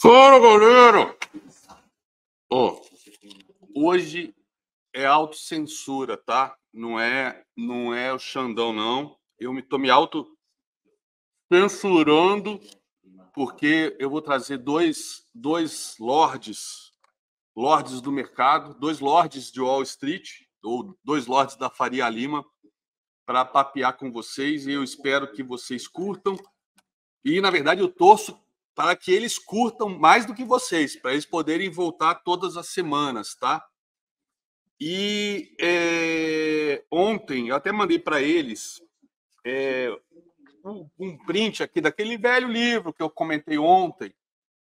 Fora, goleiro! Oh, hoje é autocensura, tá? Não é, não é o Xandão, não. Eu me, tô me auto-censurando porque eu vou trazer dois, dois lords, lords do mercado, dois lords de Wall Street, ou dois lords da Faria Lima, para papear com vocês e eu espero que vocês curtam. E, na verdade, eu torço para que eles curtam mais do que vocês, para eles poderem voltar todas as semanas, tá? E é, ontem eu até mandei para eles é, um, um print aqui daquele velho livro que eu comentei ontem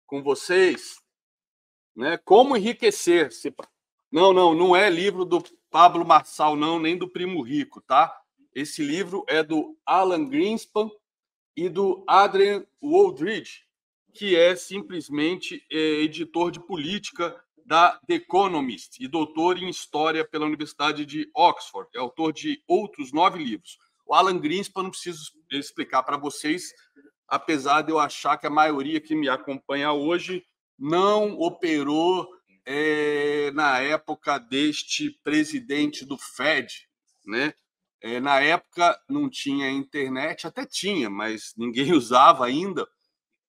com vocês, né? Como enriquecer? Se... Não, não, não é livro do Pablo Marçal, não, nem do Primo Rico, tá? Esse livro é do Alan Greenspan e do Adrian Woldridge que é simplesmente é, editor de política da The Economist e doutor em História pela Universidade de Oxford. É autor de outros nove livros. O Alan Greenspan não preciso explicar para vocês, apesar de eu achar que a maioria que me acompanha hoje não operou é, na época deste presidente do Fed, né? É, na época não tinha internet, até tinha, mas ninguém usava ainda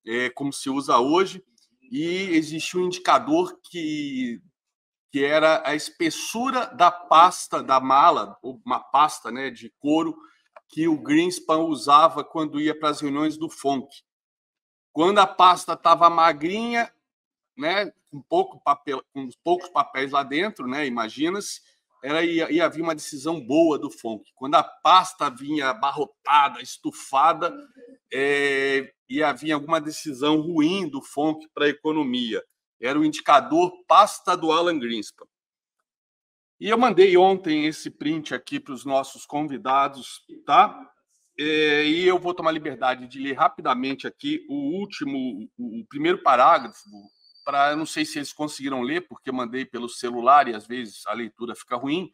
é, como se usa hoje, e existia um indicador que, que era a espessura da pasta da mala, uma pasta né, de couro que o Greenspan usava quando ia para as reuniões do FONC. Quando a pasta estava magrinha, né, com, pouco papel, com poucos papéis lá dentro, né, imagina-se, era ia, ia vir uma decisão boa do Fonk. Quando a pasta vinha abarrotada, estufada, é, ia vir alguma decisão ruim do Fonk para a economia. Era o indicador pasta do Alan Greenspan. E eu mandei ontem esse print aqui para os nossos convidados, tá? É, e eu vou tomar liberdade de ler rapidamente aqui o último, o, o primeiro parágrafo para. Não sei se eles conseguiram ler, porque mandei pelo celular e às vezes a leitura fica ruim,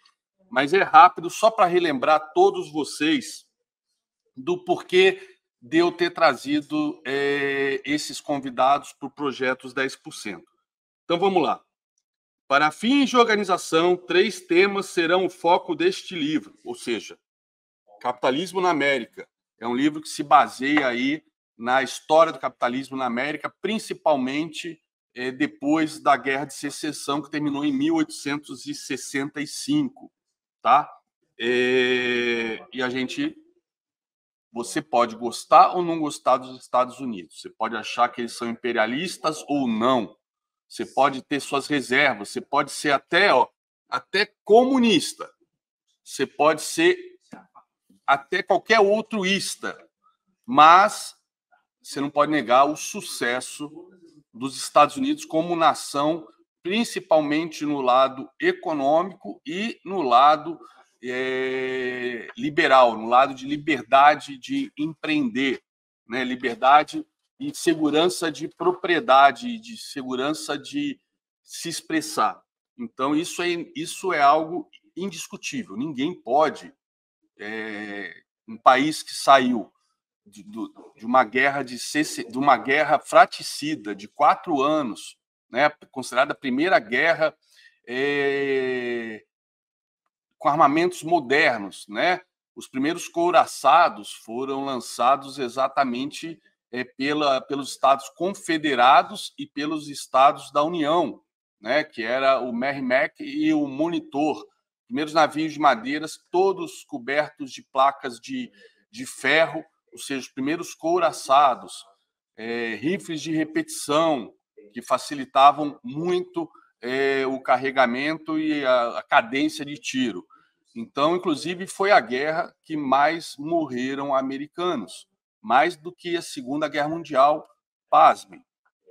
mas é rápido, só para relembrar todos vocês do porquê de eu ter trazido é, esses convidados para o projeto Os 10%. Então vamos lá. Para fins de organização, três temas serão o foco deste livro, ou seja, Capitalismo na América. É um livro que se baseia aí na história do capitalismo na América, principalmente é, depois da Guerra de Secessão, que terminou em 1865, tá? É, e a gente, você pode gostar ou não gostar dos Estados Unidos, você pode achar que eles são imperialistas ou não, você pode ter suas reservas, você pode ser até, ó, até comunista, você pode ser até qualquer outro ista, mas você não pode negar o sucesso dos Estados Unidos como nação, principalmente no lado econômico e no lado é, liberal, no lado de liberdade de empreender, né? liberdade e segurança de propriedade, de segurança de se expressar. Então, isso é, isso é algo indiscutível. Ninguém pode. É, um país que saiu de, de, uma guerra de, de uma guerra fraticida de quatro anos, né, considerada a primeira guerra é, com armamentos modernos, né? Os primeiros couraçados foram lançados exatamente é, pela, pelos Estados Confederados e pelos Estados da União, né? Que era o Merrimack e o Monitor, primeiros navios de madeiras, todos cobertos de placas de, de ferro, ou seja, os primeiros couraçados, é, rifles de repetição, que facilitavam muito é, o carregamento e a, a cadência de tiro. Então, inclusive, foi a guerra que mais morreram americanos, mais do que a Segunda Guerra Mundial, pasmem.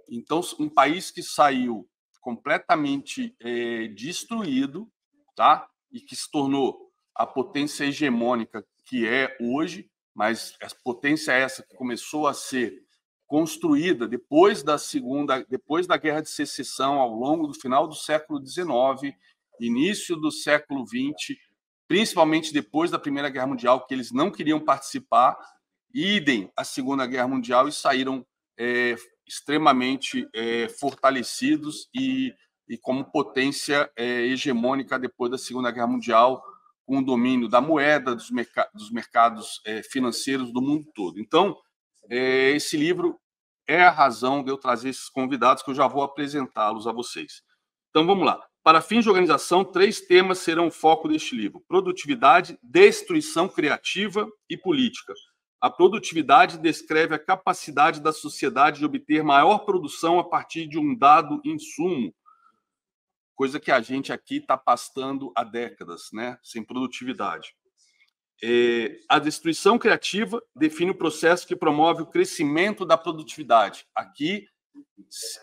Então, um país que saiu completamente é, destruído, tá? E que se tornou a potência hegemônica que é hoje, mas a potência é essa que começou a ser construída depois da segunda, depois da Guerra de Secessão, ao longo do final do século XIX, início do século XX, principalmente depois da Primeira Guerra Mundial, que eles não queriam participar, idem a Segunda Guerra Mundial e saíram é, extremamente é, fortalecidos e, e como potência é, hegemônica depois da Segunda Guerra Mundial, com o domínio da moeda, dos, merc dos mercados é, financeiros do mundo todo. Então, é, esse livro é a razão de eu trazer esses convidados, que eu já vou apresentá-los a vocês. Então, vamos lá. Para fins de organização, três temas serão o foco deste livro: produtividade, destruição criativa e política. A produtividade descreve a capacidade da sociedade de obter maior produção a partir de um dado insumo, coisa que a gente aqui está pastando há décadas, né? sem produtividade. É, a destruição criativa define o processo que promove o crescimento da produtividade. Aqui,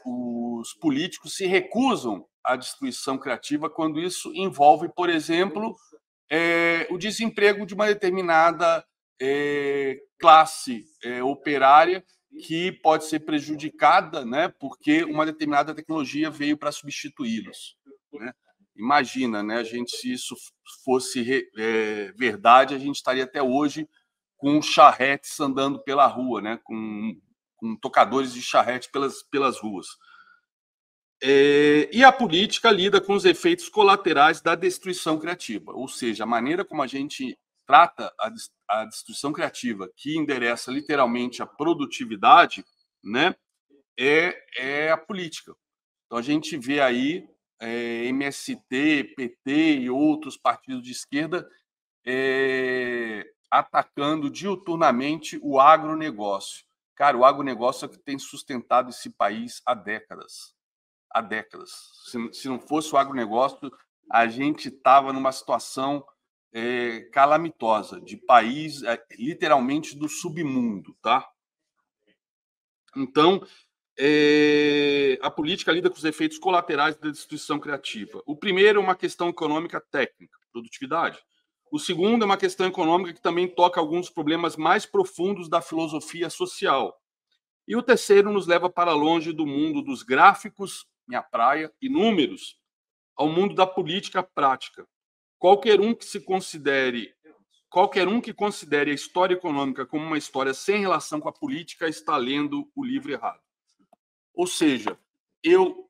os políticos se recusam à destruição criativa quando isso envolve, por exemplo, é, o desemprego de uma determinada é, classe é, operária que pode ser prejudicada, né, porque uma determinada tecnologia veio para substituí-los. Né? Imagina, né? A gente, se isso fosse é, verdade, a gente estaria até hoje com charretes andando pela rua, né? Com, com tocadores de charrete pelas, pelas ruas. É, e a política lida com os efeitos colaterais da destruição criativa, ou seja, a maneira como a gente trata a, a destruição criativa, que endereça literalmente a produtividade, né, é, é a política. Então a gente vê aí é, eh, MST, PT e outros partidos de esquerda é, atacando diuturnamente o agronegócio. Cara, o agronegócio é que tem sustentado esse país há décadas. Há décadas. Se, se não fosse o agronegócio, a gente estava numa situação é, calamitosa, de país literalmente do submundo, tá? Então, é, a política lida com os efeitos colaterais da destruição criativa. O primeiro é uma questão econômica técnica, produtividade. O segundo é uma questão econômica que também toca alguns problemas mais profundos da filosofia social. E o terceiro nos leva para longe do mundo dos gráficos, minha praia, e números, ao mundo da política prática. Qualquer um que se considere, qualquer um que considere a história econômica como uma história sem relação com a política está lendo o livro errado. Ou seja, eu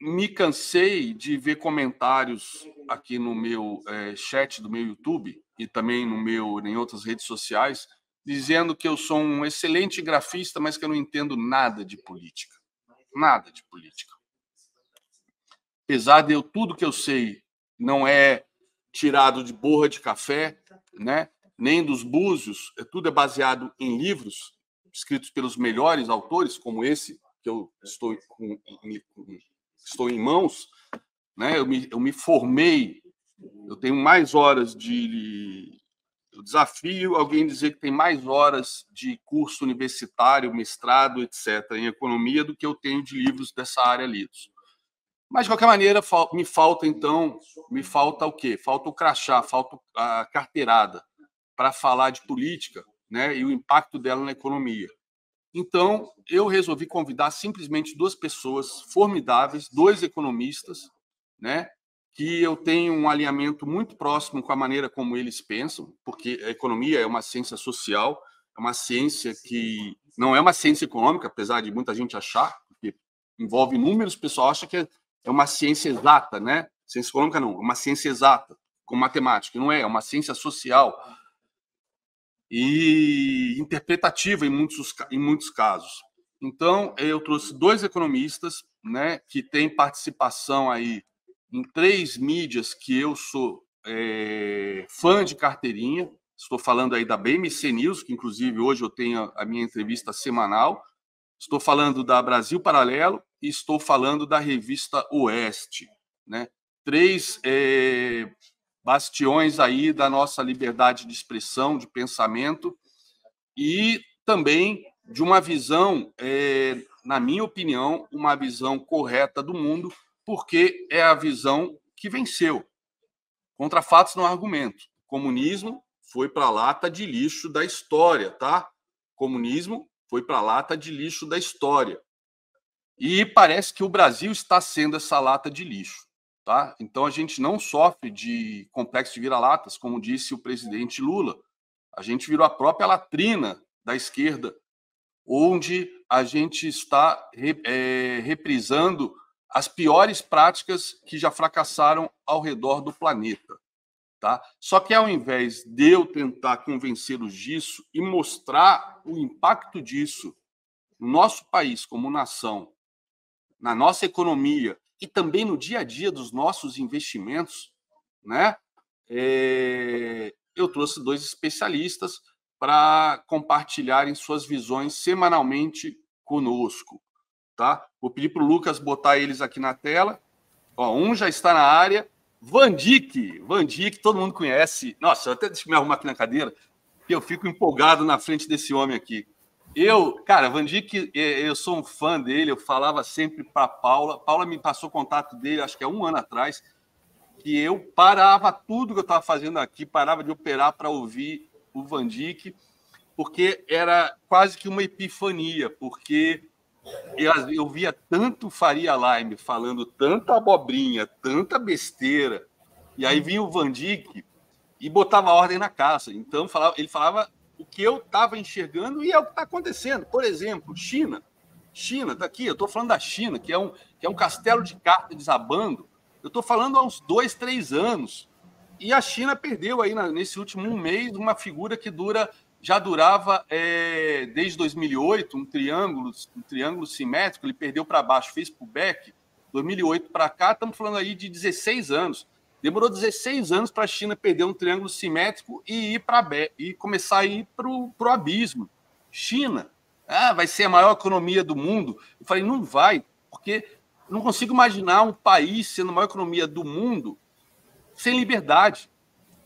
me cansei de ver comentários aqui no meu é, chat do meu YouTube e também no meu em outras redes sociais dizendo que eu sou um excelente grafista, mas que eu não entendo nada de política, nada de política. Apesar de eu tudo que eu sei não é tirado de borra de café, né? Nem dos búzios, é tudo é baseado em livros escritos pelos melhores autores, como esse que eu é. estou, com, me, estou em mãos, né? eu, me, eu me formei, eu tenho mais horas de. Eu desafio alguém dizer que tem mais horas de curso universitário, mestrado, etc., em economia do que eu tenho de livros dessa área lidos. Mas, de qualquer maneira, me falta, então, me falta o quê? Falta o crachá, falta a carteirada para falar de política né, e o impacto dela na economia. Então, eu resolvi convidar simplesmente duas pessoas formidáveis, dois economistas, né, que eu tenho um alinhamento muito próximo com a maneira como eles pensam, porque a economia é uma ciência social, é uma ciência que não é uma ciência econômica, apesar de muita gente achar, porque envolve números, o pessoal acha que é, é uma ciência exata, né? Ciência econômica não, é uma ciência exata, com matemática, não é, é uma ciência social, e interpretativa em muitos, em muitos casos. Então, eu trouxe dois economistas né, que têm participação aí em três mídias que eu sou é, fã de carteirinha. Estou falando aí da BMC News, que inclusive hoje eu tenho a minha entrevista semanal. Estou falando da Brasil Paralelo e estou falando da revista Oeste. Né? Três é, bastiões aí da nossa liberdade de expressão, de pensamento e também de uma visão, é, na minha opinião, uma visão correta do mundo, porque é a visão que venceu. Contra fatos no argumento. O comunismo foi para a lata de lixo da história, tá? O comunismo foi para a lata de lixo da história. E parece que o Brasil está sendo essa lata de lixo. Tá? Então a gente não sofre de complexo de vira-latas, como disse o presidente Lula. A gente virou a própria latrina da esquerda, onde a gente está é, reprisando as piores práticas que já fracassaram ao redor do planeta. Tá? Só que ao invés de eu tentar convencê-los disso e mostrar o impacto disso no nosso país como nação, na nossa economia, e também no dia a dia dos nossos investimentos, né? É, eu trouxe dois especialistas para compartilharem suas visões semanalmente conosco, tá? Vou pedir para o Lucas botar eles aqui na tela. Ó, um já está na área, Vandic, Vandic, todo mundo conhece. Nossa, até deixa eu me arrumar aqui na cadeira, que eu fico empolgado na frente desse homem aqui. Eu, cara, Van Dijk, é, eu sou um fã dele, eu falava sempre para Paula. Paula me passou contato dele, acho que é um ano atrás, que eu parava tudo que eu estava fazendo aqui, parava de operar para ouvir o Van Dijk, porque era quase que uma epifania, porque eu, eu via tanto Faria Lime falando tanta abobrinha, tanta besteira, e aí vinha o Van Dijk e botava ordem na casa. Então falava, ele falava o que eu estava enxergando e é o que está acontecendo. Por exemplo, China. China, está aqui, eu estou falando da China, que é um, que é um castelo de cartas desabando. Eu estou falando há uns dois, três anos. E a China perdeu aí na, nesse último mês uma figura que dura já durava é, desde 2008 um triângulo, um triângulo simétrico. Ele perdeu para baixo, fez pullback. 2008 para cá, estamos falando aí de 16 anos. Demorou 16 anos para a China perder um triângulo simétrico e ir para e começar a ir para o abismo. China, ah, vai ser a maior economia do mundo. Eu falei, não vai, porque não consigo imaginar um país sendo a maior economia do mundo sem liberdade,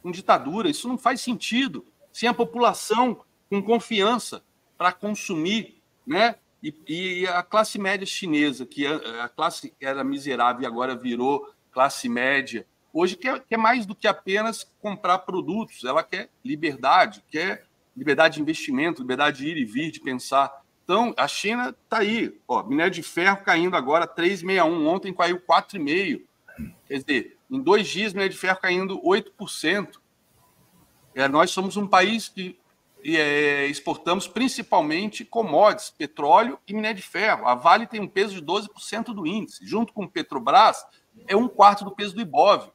com ditadura. Isso não faz sentido. Sem a população com confiança para consumir, né? E, e, a classe média chinesa, que a, a classe era miserável e agora virou classe média, hoje quer, quer mais do que apenas comprar produtos, ela quer liberdade, quer liberdade de investimento, liberdade de ir e vir, de pensar. Então, a China está aí, ó, minério de ferro caindo agora 3,61, ontem caiu 4,5. Quer dizer, em dois dias, minério de ferro caindo 8%. É, nós somos um país que é, exportamos principalmente commodities, petróleo e minério de ferro. A Vale tem um peso de 12% do índice. Junto com o Petrobras, é um quarto do peso do Ibov.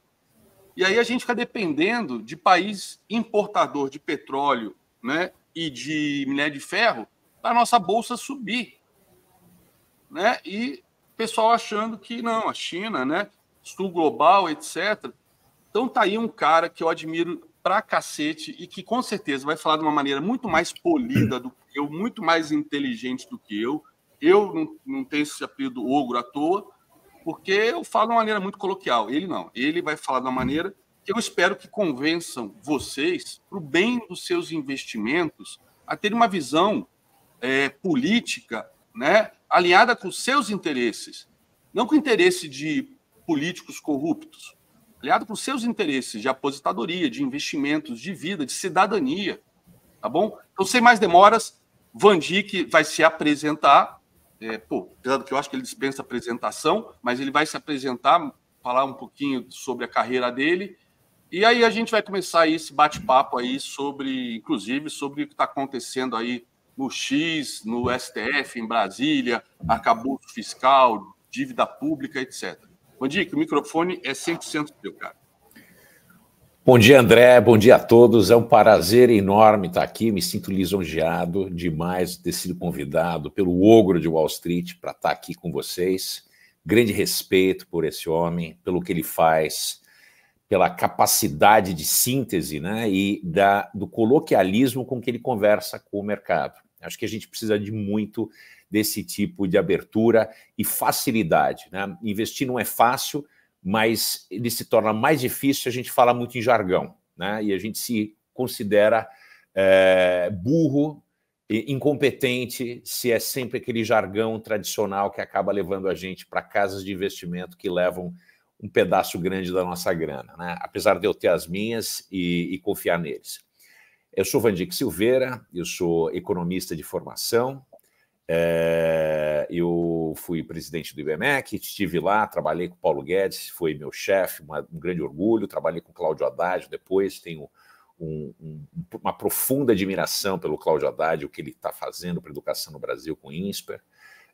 E aí a gente fica dependendo de país importador de petróleo né, e de minério de ferro para a nossa bolsa subir. Né? E o pessoal achando que não, a China, né, sul global, etc. Então tá aí um cara que eu admiro pra cacete e que com certeza vai falar de uma maneira muito mais polida do que eu, muito mais inteligente do que eu. Eu não, não tenho esse apelido ogro à toa, porque eu falo de uma maneira muito coloquial. Ele não. Ele vai falar de uma maneira que eu espero que convençam vocês, para o bem dos seus investimentos, a ter uma visão é, política né, alinhada com os seus interesses, não com o interesse de políticos corruptos, alinhada com os seus interesses de aposentadoria, de investimentos, de vida, de cidadania. Tá bom? Então, sem mais demoras, Van Dijk vai se apresentar é, pô, apesar do que eu acho que ele dispensa apresentação, mas ele vai se apresentar, falar um pouquinho sobre a carreira dele. E aí a gente vai começar esse bate-papo aí sobre, inclusive, sobre o que está acontecendo aí no X, no STF, em Brasília, acabou fiscal, dívida pública, etc. Mandique, o microfone é 100% teu, cara. Bom dia, André. Bom dia a todos. É um prazer enorme estar aqui. Me sinto lisonjeado demais de ter sido convidado pelo ogro de Wall Street para estar aqui com vocês. Grande respeito por esse homem, pelo que ele faz, pela capacidade de síntese né, e da, do coloquialismo com que ele conversa com o mercado. Acho que a gente precisa de muito desse tipo de abertura e facilidade. Né? Investir não é fácil, mas ele se torna mais difícil se a gente fala muito em jargão, né? E a gente se considera é, burro e incompetente se é sempre aquele jargão tradicional que acaba levando a gente para casas de investimento que levam um pedaço grande da nossa grana, né? Apesar de eu ter as minhas e, e confiar neles. Eu sou Vandique Silveira, eu sou economista de formação, é, eu fui presidente do IBMEC, estive lá, trabalhei com o Paulo Guedes, foi meu chefe, um grande orgulho. Trabalhei com o Cláudio Haddad depois, tenho um, um, uma profunda admiração pelo Cláudio Haddad, o que ele está fazendo para a educação no Brasil com o INSPER.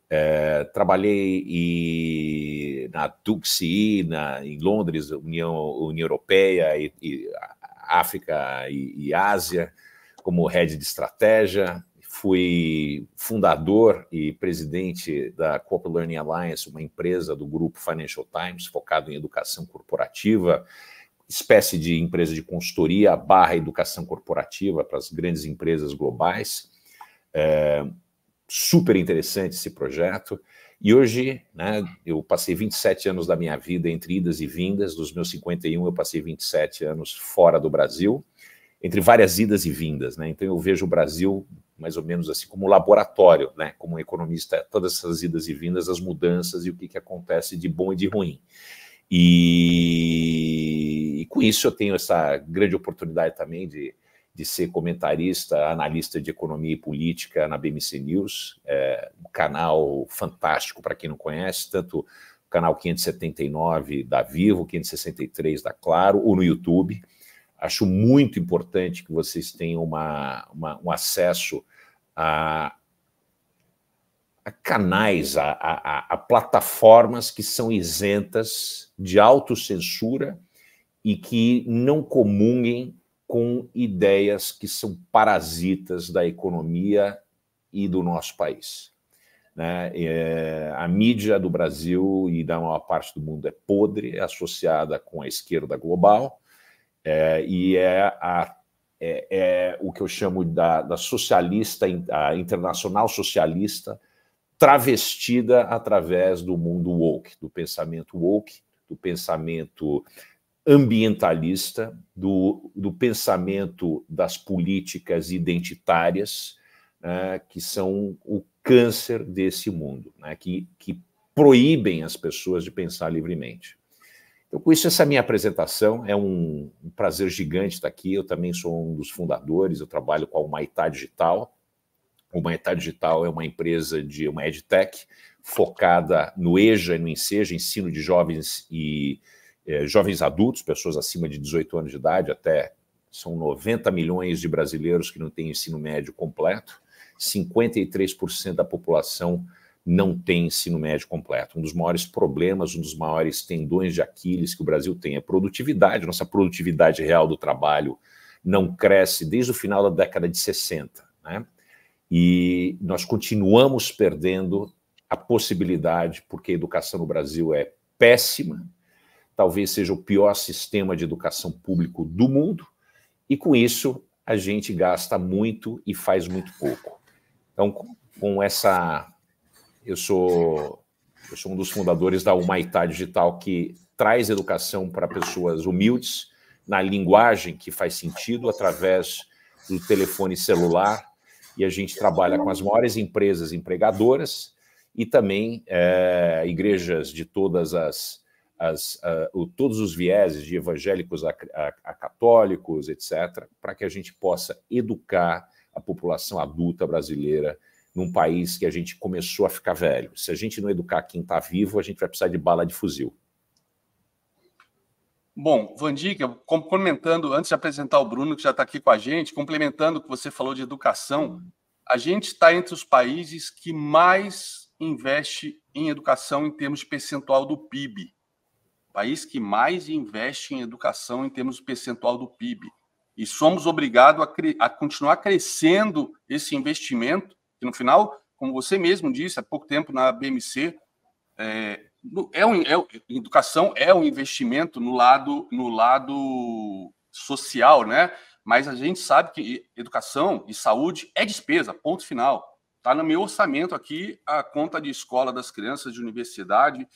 É, trabalhei e, na Tuxi, na, em Londres, União, União Europeia, e, e África e, e Ásia, como head de estratégia fui fundador e presidente da Corporate Learning Alliance, uma empresa do grupo Financial Times, focado em educação corporativa, espécie de empresa de consultoria barra educação corporativa para as grandes empresas globais. É, super interessante esse projeto. E hoje, né, eu passei 27 anos da minha vida entre idas e vindas, dos meus 51 eu passei 27 anos fora do Brasil, entre várias idas e vindas, né? Então eu vejo o Brasil mais ou menos assim como laboratório, né? Como um economista, todas essas idas e vindas, as mudanças e o que, que acontece de bom e de ruim. E, e com isso eu tenho essa grande oportunidade também de, de ser comentarista, analista de economia e política na BMC News, é, um canal fantástico para quem não conhece, tanto o canal 579 da Vivo, 563 da Claro, ou no YouTube. Acho muito importante que vocês tenham uma, uma um acesso a, a canais, a, a, a, plataformas que são isentas de autocensura e que não comunguem com ideias que são parasitas da economia e do nosso país. Né? É, a mídia do Brasil e da maior parte do mundo é podre, é associada com a esquerda global, é, e é, a, é, é, o que eu chamo da, da socialista, a internacional socialista, travestida através do mundo woke, do pensamento woke, do pensamento ambientalista, do, do pensamento das políticas identitárias, né, que são o câncer desse mundo, né, que, que proíbem as pessoas de pensar livremente. Então, com isso, essa minha apresentação é um, um prazer gigante estar aqui. Eu também sou um dos fundadores, eu trabalho com a Humaitá Digital. O Humaitá Digital é uma empresa de uma edtech focada no EJA e no Enseja, ensino de jovens e é, jovens adultos, pessoas acima de 18 anos de idade, até são 90 milhões de brasileiros que não têm ensino médio completo, 53% da população não tem ensino médio completo. Um dos maiores problemas, um dos maiores tendões de Aquiles que o Brasil tem é produtividade. Nossa produtividade real do trabalho não cresce desde o final da década de 60. Né? E nós continuamos perdendo a possibilidade, porque a educação no Brasil é péssima, talvez seja o pior sistema de educação público do mundo, e com isso a gente gasta muito e faz muito pouco. Então, com essa eu sou, eu sou um dos fundadores da Humaitá Digital, que traz educação para pessoas humildes, na linguagem que faz sentido, através do telefone celular. E a gente trabalha com as maiores empresas empregadoras e também é, igrejas de todas as, as uh, o, todos os vieses, de evangélicos a, a, a católicos, etc., para que a gente possa educar a população adulta brasileira num país que a gente começou a ficar velho. Se a gente não educar quem está vivo, a gente vai precisar de bala de fuzil. Bom, Vandica, complementando, antes de apresentar o Bruno, que já está aqui com a gente, complementando o que você falou de educação, a gente está entre os países que mais investe em educação em termos de percentual do PIB. país que mais investe em educação em termos de percentual do PIB. E somos obrigados a, a continuar crescendo esse investimento que no final, como você mesmo disse há pouco tempo na BMC, é, é um, é, educação é um investimento no lado, no lado social, né? Mas a gente sabe que educação e saúde é despesa, ponto final. Está no meu orçamento aqui a conta de escola das crianças, de universidade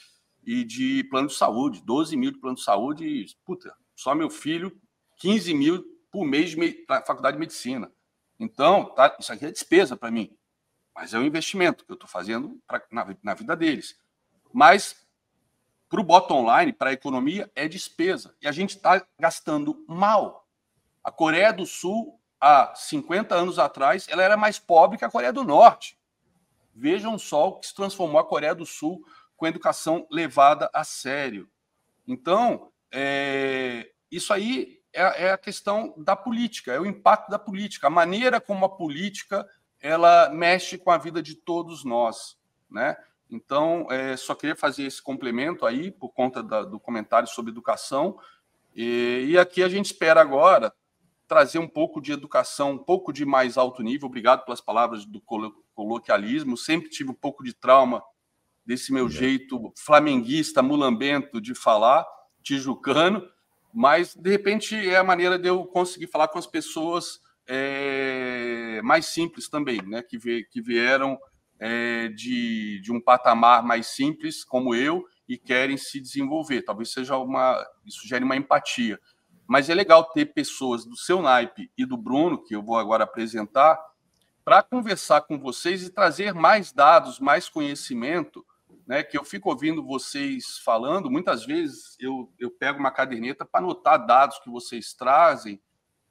e de plano de saúde. 12 mil de plano de saúde, puta, só meu filho, 15 mil por mês de faculdade de medicina. Então, tá, isso aqui é despesa para mim. Mas é um investimento que eu estou fazendo pra, na, na vida deles. Mas para o bottom line, para a economia, é despesa. E a gente está gastando mal. A Coreia do Sul, há 50 anos atrás, ela era mais pobre que a Coreia do Norte. Vejam só o que se transformou a Coreia do Sul com a educação levada a sério. Então, é, isso aí é, é a questão da política, é o impacto da política, a maneira como a política ela mexe com a vida de todos nós, né? Então, é, só queria fazer esse complemento aí, por conta da, do comentário sobre educação. E, e, aqui a gente espera agora trazer um pouco de educação, um pouco de mais alto nível. Obrigado pelas palavras do colo coloquialismo. Sempre tive um pouco de trauma desse meu é. jeito flamenguista, mulambento de falar, tijucano. Mas, de repente, é a maneira de eu conseguir falar com as pessoas é, mais simples também, né? que, que vieram é, de, de um patamar mais simples, como eu, e querem se desenvolver. Talvez seja uma. Isso gere uma empatia. Mas é legal ter pessoas do seu naipe e do Bruno, que eu vou agora apresentar, para conversar com vocês e trazer mais dados, mais conhecimento, né? Que eu fico ouvindo vocês falando, muitas vezes eu, eu pego uma caderneta para anotar dados que vocês trazem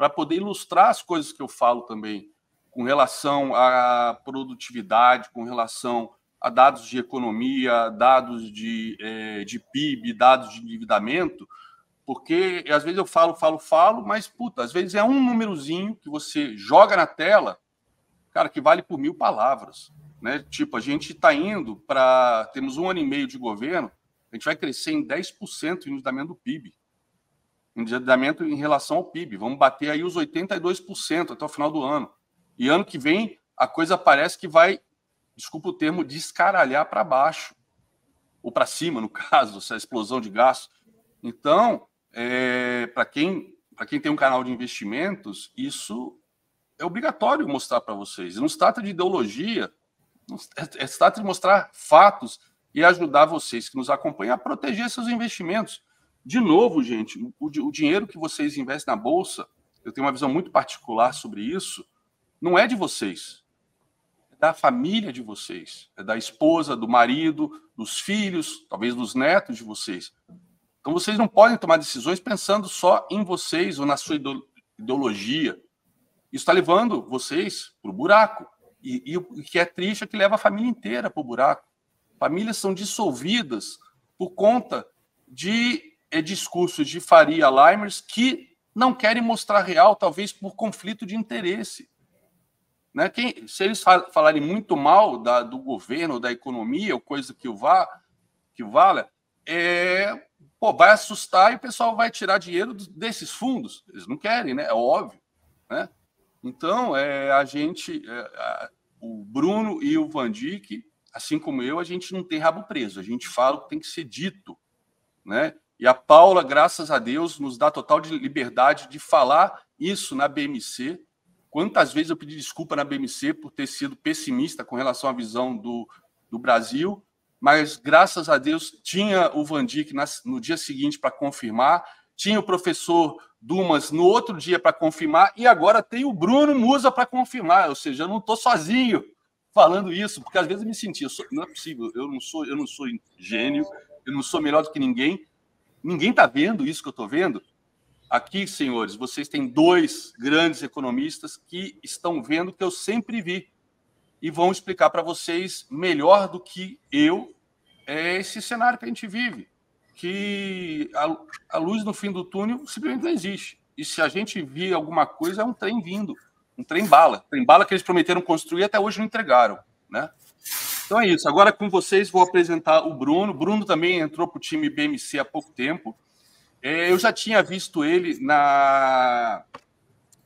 para poder ilustrar as coisas que eu falo também, com relação à produtividade, com relação a dados de economia, dados de, é, de PIB, dados de endividamento, porque às vezes eu falo, falo, falo, mas puta, às vezes é um númerozinho que você joga na tela, cara, que vale por mil palavras. Né? Tipo, a gente está indo para. Temos um ano e meio de governo, a gente vai crescer em 10% o endividamento do PIB endividamento em relação ao PIB. Vamos bater aí os 82% até o final do ano. E ano que vem, a coisa parece que vai, desculpa o termo, descaralhar para baixo. Ou para cima, no caso, essa explosão de gastos. Então, é, para quem, quem tem um canal de investimentos, isso é obrigatório mostrar para vocês. Não se trata de ideologia, é, é, se trata de mostrar fatos e ajudar vocês que nos acompanham a proteger seus investimentos. De novo, gente, o, o dinheiro que vocês investem na bolsa, eu tenho uma visão muito particular sobre isso, não é de vocês. É da família de vocês. É da esposa, do marido, dos filhos, talvez dos netos de vocês. Então vocês não podem tomar decisões pensando só em vocês ou na sua ideologia. Isso está levando vocês para o buraco. E, e, o que é triste é que leva a família inteira para o buraco. Famílias são dissolvidas por conta de é, discurso de Faria Limers que não querem mostrar real, talvez por conflito de interesse. Né? Quem, se eles falarem muito mal da, do governo, da economia, ou coisa que o, vá, que o é, pô, vai assustar e o pessoal vai tirar dinheiro desses fundos. Eles não querem, né? É óbvio. Né? Então, é, a gente, é, a, o Bruno e o Van Dijk, assim como eu, a gente não tem rabo preso. A gente fala o que tem que ser dito. Né? E a Paula, graças a Deus, nos dá total de liberdade de falar isso na BMC. Quantas vezes eu pedi desculpa na BMC por ter sido pessimista com relação à visão do, do Brasil, mas graças a Deus tinha o Van Dijk no dia seguinte para confirmar, tinha o professor Dumas no outro dia para confirmar, e agora tem o Bruno Musa para confirmar. Ou seja, eu não estou sozinho falando isso, porque às vezes eu me sentia, não é possível, eu não sou, eu não sou gênio, eu não sou melhor do que ninguém, Ninguém está vendo isso que eu estou vendo? Aqui, senhores, vocês têm dois grandes economistas que estão vendo o que eu sempre vi e vão explicar para vocês melhor do que eu é esse cenário que a gente vive, que a, a, luz no fim do túnel simplesmente não existe. E se a gente vir alguma coisa, é um trem vindo, um trem bala, trem bala que eles prometeram construir até hoje não entregaram, né? Então é isso. Agora com vocês vou apresentar o Bruno. Bruno também entrou para o time BMC há pouco tempo. É, eu já tinha visto ele na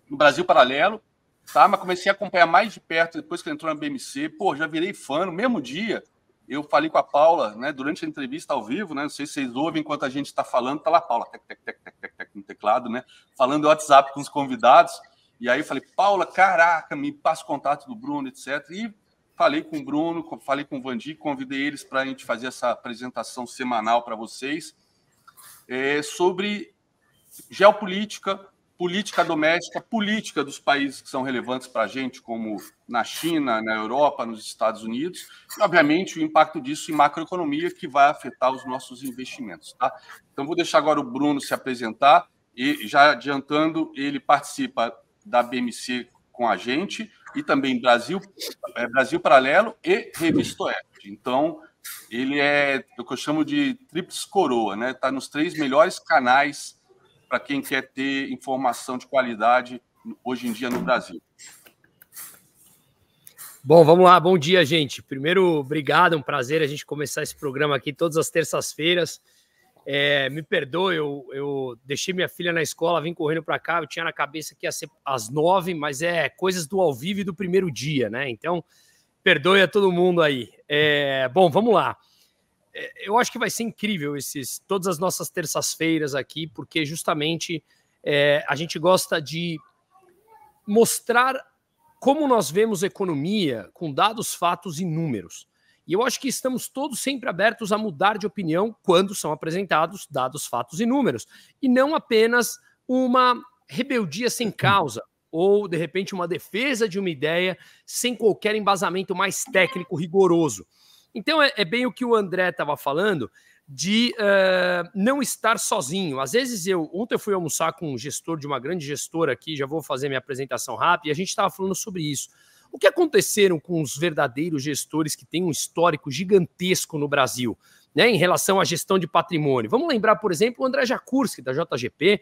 no Brasil Paralelo, tá? Mas comecei a acompanhar mais de perto depois que ele entrou na BMC. Pô, já virei fã no mesmo dia. Eu falei com a Paula, né, durante a entrevista ao vivo, né? Não sei se vocês ouvem enquanto a gente está falando, tá lá a Paula, tec, tec, tec, tec, tec, tec, no teclado, né? Falando WhatsApp com os convidados. E aí eu falei, Paula, caraca, me passa o contato do Bruno, etc. E Falei com o Bruno, falei com o Vandi, convidei eles para a gente fazer essa apresentação semanal para vocês é, sobre geopolítica, política doméstica, política dos países que são relevantes para a gente, como na China, na Europa, nos Estados Unidos, e, obviamente, o impacto disso em macroeconomia, que vai afetar os nossos investimentos. Tá? Então, vou deixar agora o Bruno se apresentar, e já adiantando, ele participa da BMC com a gente, e também Brasil, é, Brasil Paralelo e Revista Oeste. Então, ele é o que eu chamo de tríplice coroa, né? Está nos três melhores canais para quem quer ter informação de qualidade hoje em dia no Brasil. Bom, vamos lá. Bom dia, gente. Primeiro, obrigado. É um prazer a gente começar esse programa aqui todas as terças-feiras. É, me perdoe, eu, eu, deixei minha filha na escola, vim correndo para cá, eu tinha na cabeça que ia ser às nove, mas é coisas do ao vivo e do primeiro dia, né? Então, perdoe a todo mundo aí. É, bom, vamos lá. É, eu acho que vai ser incrível esses todas as nossas terças-feiras aqui, porque justamente é, a gente gosta de mostrar como nós vemos economia com dados, fatos e números. E eu acho que estamos todos sempre abertos a mudar de opinião quando são apresentados dados, fatos e números, e não apenas uma rebeldia sem uhum. causa ou de repente uma defesa de uma ideia sem qualquer embasamento mais técnico rigoroso. Então é, é bem o que o André estava falando de uh, não estar sozinho. Às vezes eu ontem eu fui almoçar com um gestor de uma grande gestora aqui, já vou fazer minha apresentação rápida e a gente estava falando sobre isso. O que aconteceram com os verdadeiros gestores que têm um histórico gigantesco no Brasil? Né, em relação à gestão de patrimônio. Vamos lembrar, por exemplo, o André Jacurski da JGP,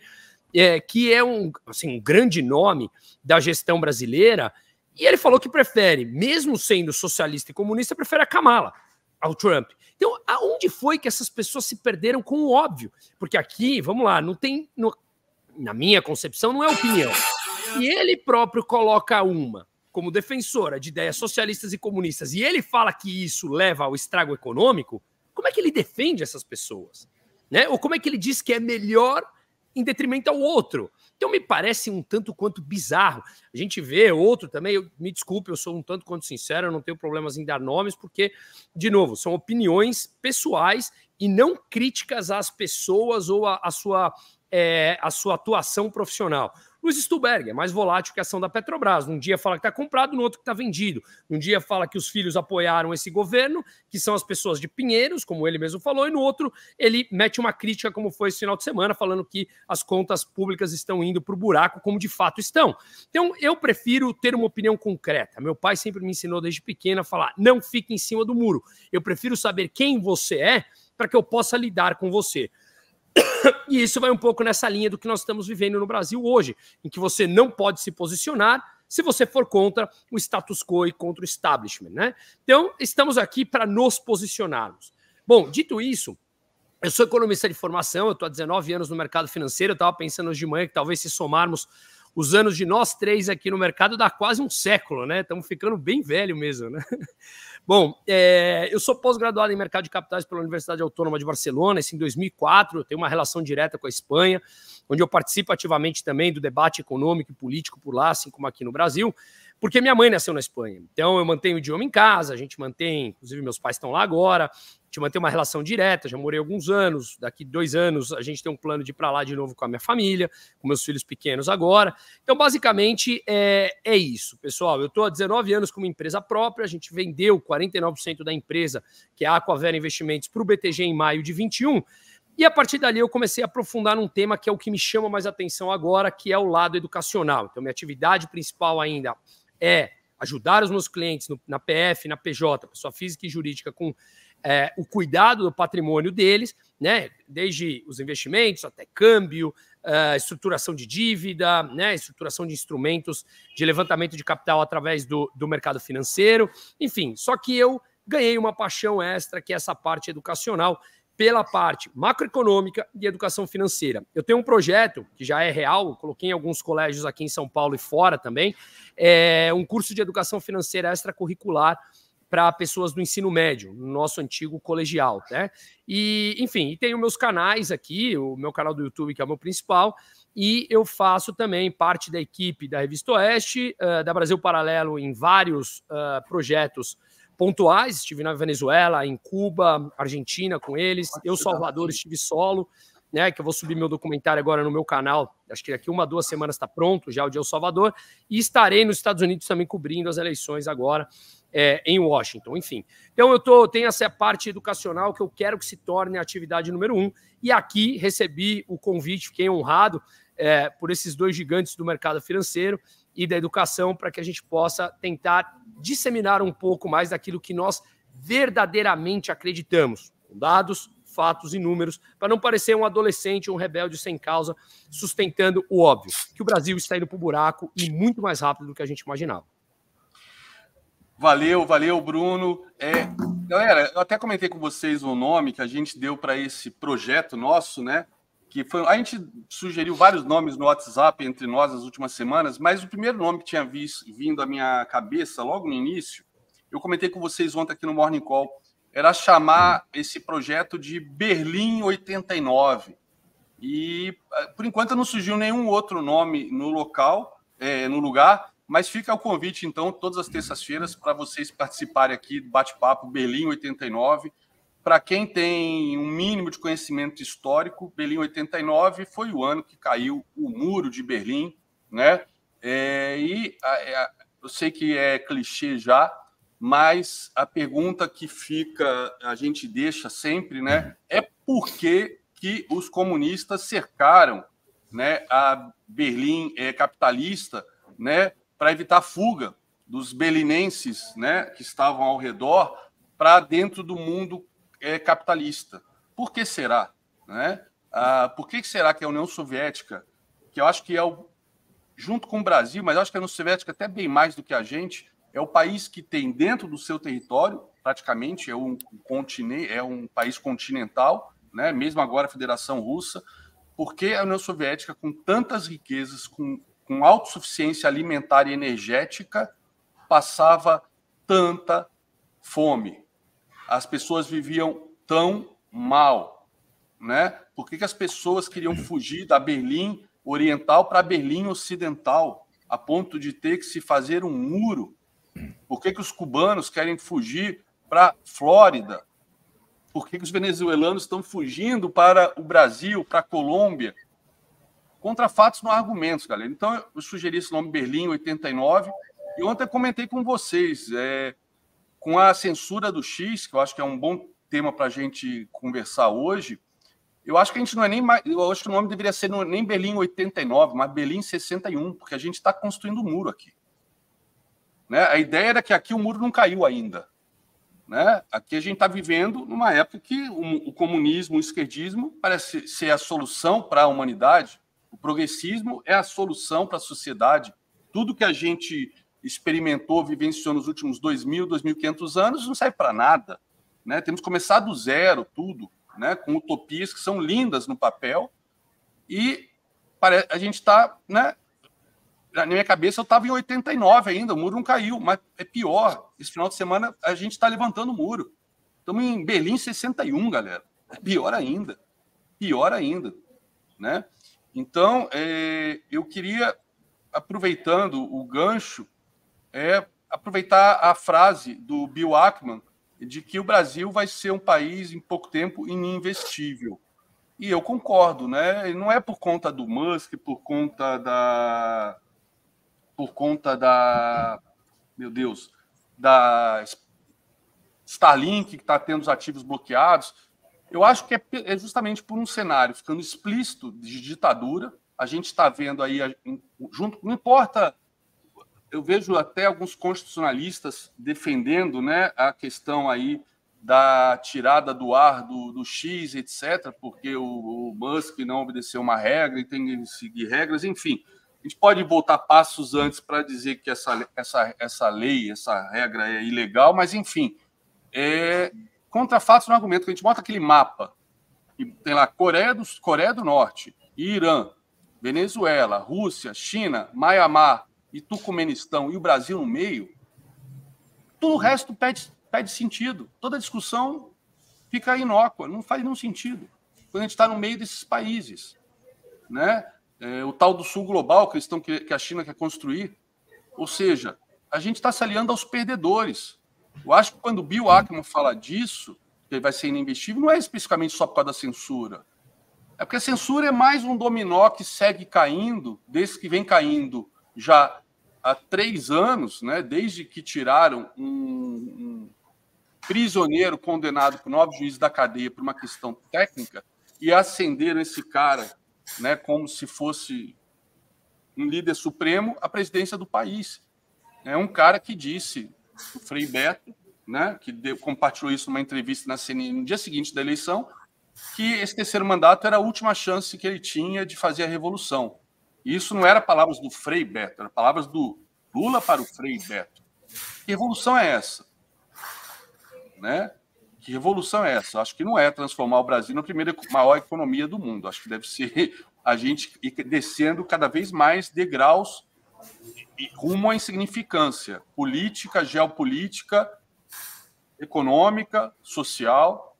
é, que é um, assim, um grande nome da gestão brasileira, e ele falou que prefere, mesmo sendo socialista e comunista, prefere a Kamala ao Trump. Então, aonde foi que essas pessoas se perderam com o óbvio? Porque aqui, vamos lá, não tem. No, na minha concepção, não é opinião. E ele próprio coloca uma como defensora de ideias socialistas e comunistas, e ele fala que isso leva ao estrago econômico, como é que ele defende essas pessoas? Né? Ou como é que ele diz que é melhor em detrimento ao outro? Então me parece um tanto quanto bizarro. A gente vê outro também, eu, me desculpe, eu sou um tanto quanto sincero, eu não tenho problemas em dar nomes, porque, de novo, são opiniões pessoais e não críticas às pessoas ou à sua, é, sua atuação profissional. Luiz Stuberg é mais volátil que a ação da Petrobras. Num dia fala que está comprado, no outro que está vendido. Num dia fala que os filhos apoiaram esse governo, que são as pessoas de Pinheiros, como ele mesmo falou, e no outro ele mete uma crítica, como foi esse final de semana, falando que as contas públicas estão indo para o buraco, como de fato estão. Então, eu prefiro ter uma opinião concreta. Meu pai sempre me ensinou desde pequena a falar: não fique em cima do muro. Eu prefiro saber quem você é para que eu possa lidar com você. E isso vai um pouco nessa linha do que nós estamos vivendo no Brasil hoje, em que você não pode se posicionar se você for contra o status quo e contra o establishment, né? Então, estamos aqui para nos posicionarmos. Bom, dito isso, eu sou economista de formação, eu estou há 19 anos no mercado financeiro, eu estava pensando hoje de manhã que talvez se somarmos os anos de nós três aqui no mercado dá quase um século, né? Estamos ficando bem velho mesmo, né? Bom, é, eu sou pós-graduado em mercado de capitais pela Universidade Autônoma de Barcelona, isso em 2004, eu tenho uma relação direta com a Espanha, onde eu participo ativamente também do debate econômico e político por lá, assim como aqui no Brasil, porque minha mãe nasceu na Espanha. Então eu mantenho o idioma em casa, a gente mantém, inclusive meus pais estão lá agora, a gente mantém uma relação direta, já morei alguns anos, daqui dois anos a gente tem um plano de ir para lá de novo com a minha família, com meus filhos pequenos agora. Então, basicamente, é, é isso, pessoal. Eu estou há 19 anos com uma empresa própria, a gente vendeu 49% da empresa, que é a Aquavera Investimentos, para o BTG em maio de 21. E a partir dali eu comecei a aprofundar num tema que é o que me chama mais atenção agora, que é o lado educacional. Então, minha atividade principal ainda é ajudar os meus clientes no, na PF, na PJ, pessoa física e jurídica, com é, o cuidado do patrimônio deles, né? Desde os investimentos até câmbio, é, estruturação de dívida, né? Estruturação de instrumentos de levantamento de capital através do, do mercado financeiro, enfim. Só que eu ganhei uma paixão extra, que é essa parte educacional, pela parte macroeconômica e educação financeira. Eu tenho um projeto que já é real, coloquei em alguns colégios aqui em São Paulo e fora também, é um curso de educação financeira extracurricular para pessoas do ensino médio, no nosso antigo colegial, né? E, enfim, e tenho meus canais aqui, o meu canal do YouTube, que é o meu principal, e eu faço também parte da equipe da Revista Oeste, uh, da Brasil Paralelo, em vários uh, projetos pontuais, estive na Venezuela, em Cuba, Argentina com eles, eu, tá Salvador, estive solo, né, que eu vou subir meu documentário agora no meu canal, acho que daqui uma, duas semanas está pronto já o de El Salvador, e estarei nos Estados Unidos também cobrindo as eleições agora é, em Washington, enfim. Então eu tô, tenho essa parte educacional que eu quero que se torne a atividade número um, e aqui recebi o convite, fiquei honrado é, por esses dois gigantes do mercado financeiro, e da educação para que a gente possa tentar disseminar um pouco mais daquilo que nós verdadeiramente acreditamos, com dados, fatos e números, para não parecer um adolescente, um rebelde sem causa, sustentando o óbvio, que o Brasil está indo para o buraco e muito mais rápido do que a gente imaginava. Valeu, valeu, Bruno. É, galera, eu até comentei com vocês o nome que a gente deu para esse projeto nosso, né? que foi. A gente sugeriu vários nomes no WhatsApp entre nós nas últimas semanas, mas o primeiro nome que tinha visto, vindo à minha cabeça logo no início, eu comentei com vocês ontem aqui no Morning Call, era chamar esse projeto de Berlim 89. E eh, por enquanto não surgiu nenhum outro nome no local, é, no lugar, mas fica o convite então todas as terças-feiras para vocês participarem aqui do bate-papo Berlim 89 para quem tem um mínimo de conhecimento histórico, Berlim 89 foi o ano que caiu o muro de Berlim, né? É, e a, é, a, eu sei que é clichê já, mas a pergunta que fica, a gente deixa sempre, né? É por que, que os comunistas cercaram né, a Berlim é, capitalista né, para evitar a fuga dos berlinenses né, que estavam ao redor para dentro do mundo é, capitalista. Por que será? Né? Ah, por que será que a União Soviética, que eu acho que é o, junto com o Brasil, mas acho que a União Soviética até bem mais do que a gente, é o país que tem dentro do seu território, praticamente é um, continente, é um país continental, né? mesmo agora a Federação Russa, porque a União Soviética, com tantas riquezas, com, com autossuficiência alimentar e energética, passava tanta fome, as pessoas viviam tão mal, né? Por que, que as pessoas queriam uhum. fugir da Berlim Oriental para Berlim Ocidental, a ponto de ter que se fazer um muro? Por que, que os cubanos querem fugir para Flórida? Por que, que os venezuelanos estão fugindo para o Brasil, para a Colômbia? Contra fatos não há argumentos, galera. Então, eu sugeri esse nome Berlim 89. E ontem eu comentei com vocês. É, com a censura do X, que eu acho que é um bom tema para a gente conversar hoje, eu acho que a gente não é nem mais. Eu acho que o nome deveria ser nem Berlim 89, mas Berlim 61, porque a gente está construindo um muro aqui. Né? A ideia era que aqui o muro não caiu ainda. Né? Aqui a gente está vivendo numa época que o, o comunismo, o esquerdismo, parece ser a solução para a humanidade, o progressismo é a solução para a sociedade. Tudo que a gente experimentou, vivenciou nos últimos 2.000, 2.500 anos, não serve para nada. Né? Temos que começar do zero tudo, né? com utopias que são lindas no papel, e a gente está. Né? Na minha cabeça, eu estava em 89 ainda, o muro não caiu, mas é pior. Esse final de semana a gente está levantando o muro. Estamos em Berlim 61, galera. É pior ainda. Pior ainda. Né? Então, é, eu queria, aproveitando o gancho, é aproveitar a frase do Bill Ackman de que o Brasil vai ser um país em pouco tempo ininvestível. E eu concordo, né? não é por conta do Musk, por conta da por conta da meu Deus, da Starlink que está tendo os ativos bloqueados. Eu acho que é, é justamente por um cenário ficando explícito de ditadura. A gente está vendo aí junto, não importa eu vejo até alguns constitucionalistas defendendo né, a questão aí da tirada do ar do, do X, etc., porque o, o, Musk não obedeceu uma regra e tem que seguir regras, enfim. A gente pode voltar passos antes para dizer que essa, essa, essa lei, essa regra é ilegal, mas, enfim, é, contra fatos no argumento, que a gente bota aquele mapa, e tem lá Coreia do, Coreia do Norte, Irã, Venezuela, Rússia, China, Myanmar, e Turcomenistão e o Brasil no meio, tudo o resto perde, perde sentido. Toda discussão fica inócua, não faz nenhum sentido. Quando a gente está no meio desses países, né? É, o tal do Sul Global, que que, que a China quer construir. Ou seja, a gente está se aliando aos perdedores. Eu acho que quando o Bill Ackman fala disso, que ele vai ser ininvestível, não é especificamente só por causa da censura. É porque a censura é mais um dominó que segue caindo, desse que vem caindo já há três anos, né, desde que tiraram um, um prisioneiro condenado por nove juízes da cadeia por uma questão técnica e acenderam esse cara né, como se fosse um líder supremo à presidência do país. É um cara que disse, o Frei Beto, né, que deu, compartilhou isso numa entrevista na CNN no dia seguinte da eleição, que esse terceiro mandato era a última chance que ele tinha de fazer a revolução. E isso não era palavras do Frei Beto, eram palavras do Lula para o Frei Beto. Que revolução é essa? Né? Que revolução é essa? Acho que não é transformar o Brasil na primeira maior economia do mundo. Acho que deve ser a gente descendo cada vez mais degraus rumo à insignificância política, geopolítica, econômica, social.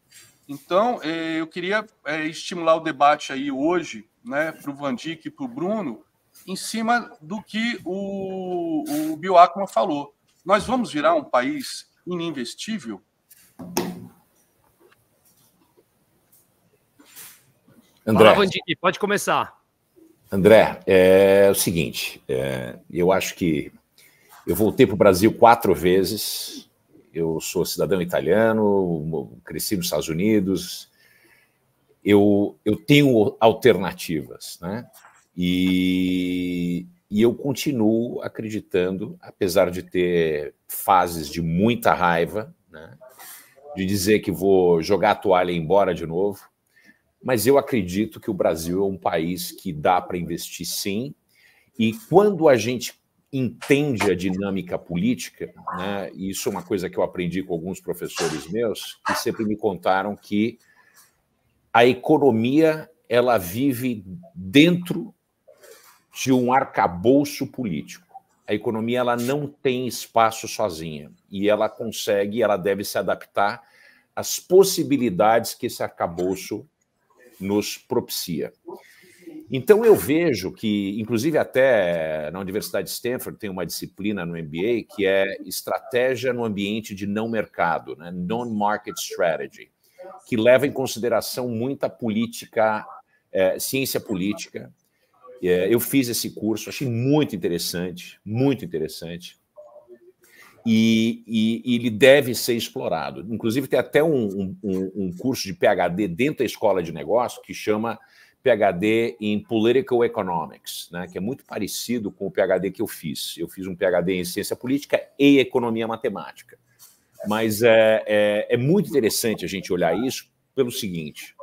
Então, eh, eu queria eh, estimular o debate aí hoje né, para o Vandic e para o Bruno, em cima do que o, o Biwakma falou. Nós vamos virar um país ininvestível? André. Fala, Vandic, pode começar. André, é o seguinte, é, eu acho que eu voltei para o Brasil quatro vezes. Eu sou cidadão italiano, cresci nos Estados Unidos, eu, eu tenho alternativas, né? E, e eu continuo acreditando, apesar de ter fases de muita raiva, né? de dizer que vou jogar a toalha e ir embora de novo, mas eu acredito que o Brasil é um país que dá para investir sim, e quando a gente entende a dinâmica política, né, e isso é uma coisa que eu aprendi com alguns professores meus, que sempre me contaram que a economia ela vive dentro de um arcabouço político. A economia ela não tem espaço sozinha e ela consegue, ela deve se adaptar às possibilidades que esse arcabouço nos propicia. Então eu vejo que, inclusive até na Universidade de Stanford tem uma disciplina no MBA que é estratégia no ambiente de não mercado, né? non-market strategy que leva em consideração muita política, é, ciência política. É, eu fiz esse curso, achei muito interessante, muito interessante. E, e, e ele deve ser explorado. Inclusive, tem até um, um, um curso de PhD dentro da escola de negócio que chama PhD em Political Economics, né, que é muito parecido com o PhD que eu fiz. Eu fiz um PhD em Ciência Política e Economia Matemática. Mas é, é, é muito interessante a gente olhar isso pelo seguinte: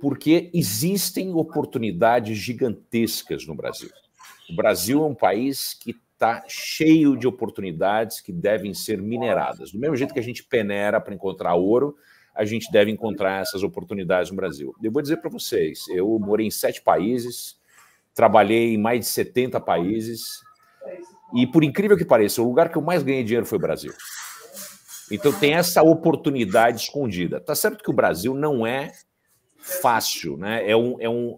porque existem oportunidades gigantescas no Brasil. O Brasil é um país que está cheio de oportunidades que devem ser mineradas. Do mesmo jeito que a gente peneira para encontrar ouro, a gente deve encontrar essas oportunidades no Brasil. Eu vou dizer para vocês: eu morei em sete países, trabalhei em mais de 70 países, e por incrível que pareça, o lugar que eu mais ganhei dinheiro foi o Brasil. Então tem essa oportunidade escondida. Tá certo que o Brasil não é fácil, né? É um, é um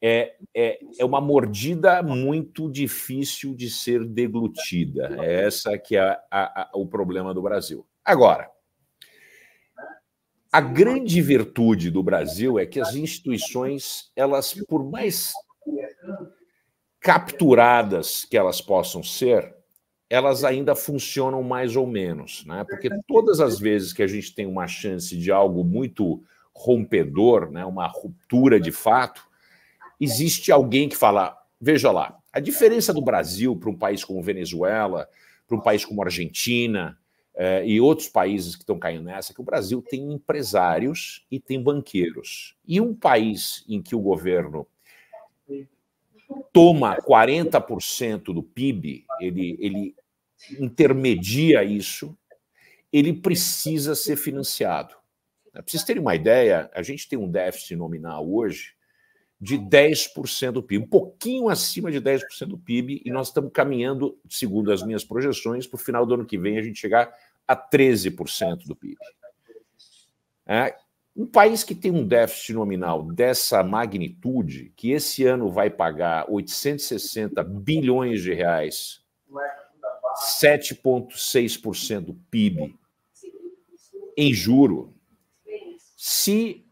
é, é, é uma mordida muito difícil de ser deglutida. É essa que é a, a, o problema do Brasil. Agora, a grande virtude do Brasil é que as instituições, elas, por mais capturadas que elas possam ser, elas ainda funcionam mais ou menos, né? Porque todas as vezes que a gente tem uma chance de algo muito rompedor, né, uma ruptura de fato, existe alguém que fala: veja lá, a diferença do Brasil para um país como Venezuela, para um país como Argentina eh, e outros países que estão caindo nessa, é que o Brasil tem empresários e tem banqueiros. E um país em que o governo toma 40% do PIB, ele, ele intermedia isso, ele precisa ser financiado. Para vocês terem uma ideia, a gente tem um déficit nominal hoje de 10% do PIB, um pouquinho acima de 10% do PIB, e nós estamos caminhando, segundo as minhas projeções, para o final do ano que vem a gente chegar a 13% do PIB. É, um país que tem um déficit nominal dessa magnitude, que esse ano vai pagar 860 bilhões de reais 7,6% do PIB em juro. Se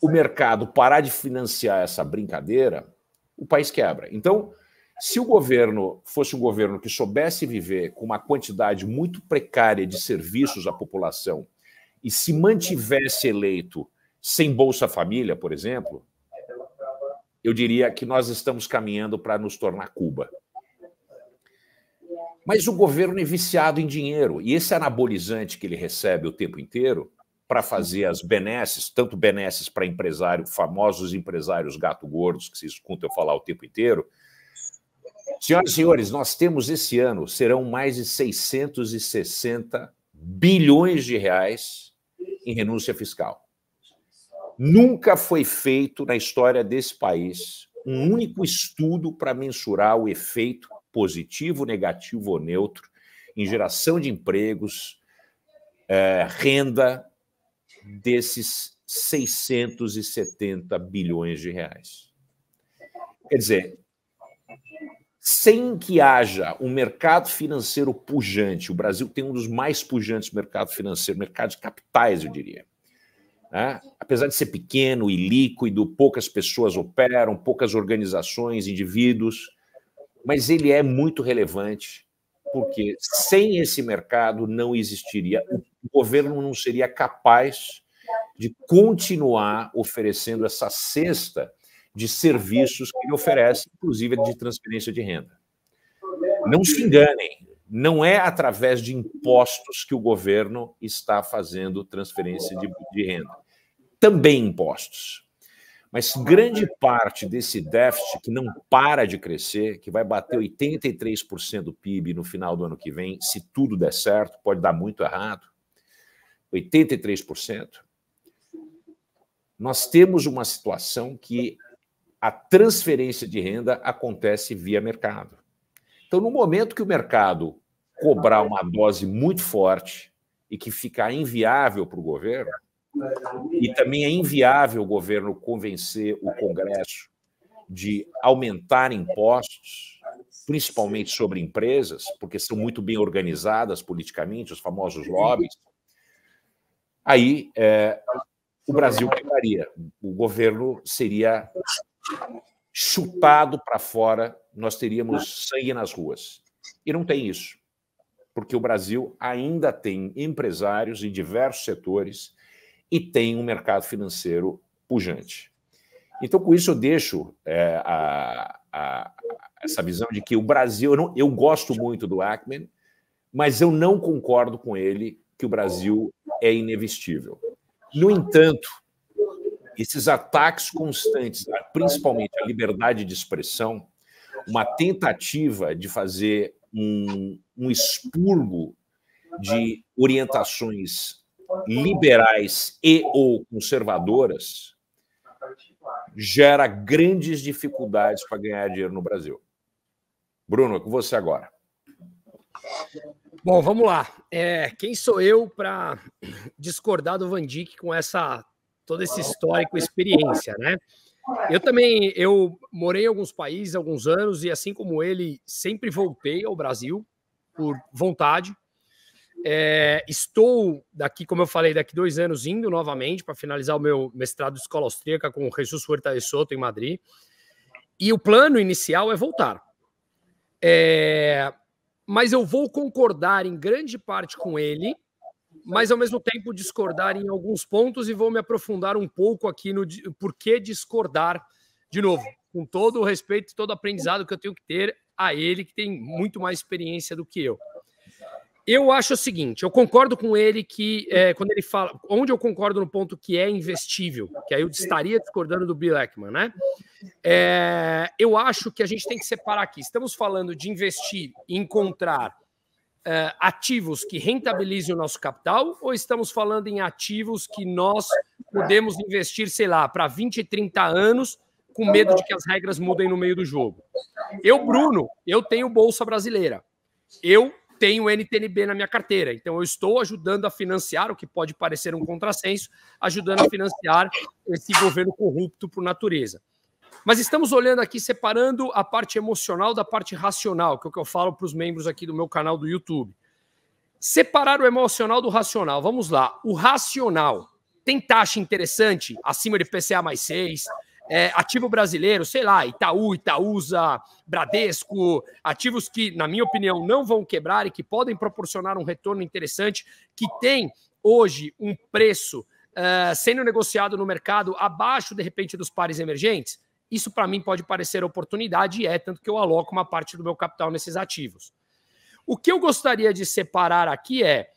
o mercado parar de financiar essa brincadeira, o país quebra. Então, se o governo fosse um governo que soubesse viver com uma quantidade muito precária de serviços à população e se mantivesse eleito sem Bolsa Família, por exemplo, eu diria que nós estamos caminhando para nos tornar Cuba. Mas o governo é viciado em dinheiro. E esse anabolizante que ele recebe o tempo inteiro para fazer as benesses, tanto benesses para empresário, famosos empresários gato gordos, que se escutam eu falar o tempo inteiro. Senhoras e senhores, nós temos esse ano, serão mais de 660 bilhões de reais em renúncia fiscal. Nunca foi feito na história desse país um único estudo para mensurar o efeito positivo, negativo ou neutro, em geração de empregos, é, renda desses 670 bilhões de reais. Quer dizer, sem que haja um mercado financeiro pujante, o Brasil tem um dos mais pujantes mercados financeiros, mercado de capitais, eu diria. Né? Apesar de ser pequeno e líquido, poucas pessoas operam, poucas organizações, indivíduos, mas ele é muito relevante, porque sem esse mercado não existiria, o governo não seria capaz de continuar oferecendo essa cesta de serviços que ele oferece, inclusive de transferência de renda. Não se enganem, não é através de impostos que o governo está fazendo transferência de, de renda. Também impostos, mas grande parte desse déficit que não para de crescer, que vai bater 83% do PIB no final do ano que vem, se tudo der certo, pode dar muito errado. 83%. Nós temos uma situação que a transferência de renda acontece via mercado. Então, no momento que o mercado cobrar uma dose muito forte e que ficar inviável para o governo, e também é inviável o governo convencer o Congresso de aumentar impostos, principalmente sobre empresas, porque são muito bem organizadas politicamente, os famosos lobbies. Aí é, o Brasil quebraria, o governo seria chutado para fora, nós teríamos sangue nas ruas. E não tem isso, porque o Brasil ainda tem empresários em diversos setores e tem um mercado financeiro pujante. Então, com isso, eu deixo é, a, a, essa visão de que o Brasil. Eu, não, eu gosto muito do Ackman, mas eu não concordo com ele que o Brasil é inevistível. No entanto, esses ataques constantes, principalmente à liberdade de expressão, uma tentativa de fazer um, um expurgo de orientações liberais e ou conservadoras gera grandes dificuldades para ganhar dinheiro no Brasil. Bruno, é com você agora. Bom, vamos lá. É, quem sou eu para discordar do Van Dijk com essa todo esse histórico, experiência, né? Eu também eu morei em alguns países, alguns anos e assim como ele, sempre voltei ao Brasil por vontade, é, estou daqui, como eu falei, daqui dois anos indo novamente para finalizar o meu mestrado de escola austríaca com o Jesus Huerta de Soto em Madrid. E o plano inicial é voltar. É, mas eu vou concordar em grande parte com ele, mas ao mesmo tempo discordar em alguns pontos e vou me aprofundar um pouco aqui no por que discordar de novo, com todo o respeito e todo o aprendizado que eu tenho que ter a ele, que tem muito mais experiência do que eu. Eu acho o seguinte, eu concordo com ele que é, hum. quando ele fala, onde eu concordo no ponto que é investível, que aí eu estaria discordando do Bill Ackman, né? É, eu acho que a gente tem que separar aqui. Estamos falando de investir, encontrar é, ativos que rentabilizem o nosso capital, ou estamos falando em ativos que nós podemos investir, sei lá, para 20, 30 anos, com medo de que as regras mudem no meio do jogo? Eu, Bruno, eu tenho bolsa brasileira. Eu tenho NTNB na minha carteira. Então, eu estou ajudando a financiar, o que pode parecer um contrassenso, ajudando a financiar esse governo corrupto por natureza. Mas estamos olhando aqui, separando a parte emocional da parte racional, que é o que eu falo para os membros aqui do meu canal do YouTube. Separar o emocional do racional. Vamos lá. O racional tem taxa interessante, acima de PCA mais 6, é, ativo brasileiro, sei lá, Itaú, Itaúsa, Bradesco, ativos que, na minha opinião, não vão quebrar e que podem proporcionar um retorno interessante, que tem hoje um preço uh, sendo negociado no mercado abaixo, de repente, dos pares emergentes? Isso para mim pode parecer oportunidade e é, tanto que eu aloco uma parte do meu capital nesses ativos. O que eu gostaria de separar aqui é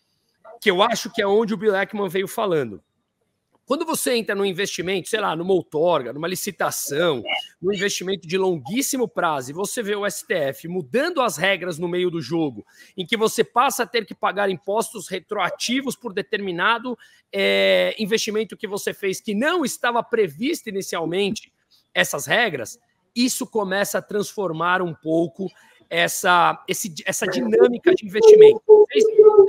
que eu acho que é onde o Bill Ackman veio falando. Quando você entra num investimento, sei lá, numa outorga, numa licitação, num investimento de longuíssimo prazo, e você vê o STF mudando as regras no meio do jogo, em que você passa a ter que pagar impostos retroativos por determinado é, investimento que você fez, que não estava previsto inicialmente essas regras, isso começa a transformar um pouco essa, esse, essa dinâmica de investimento. Vocês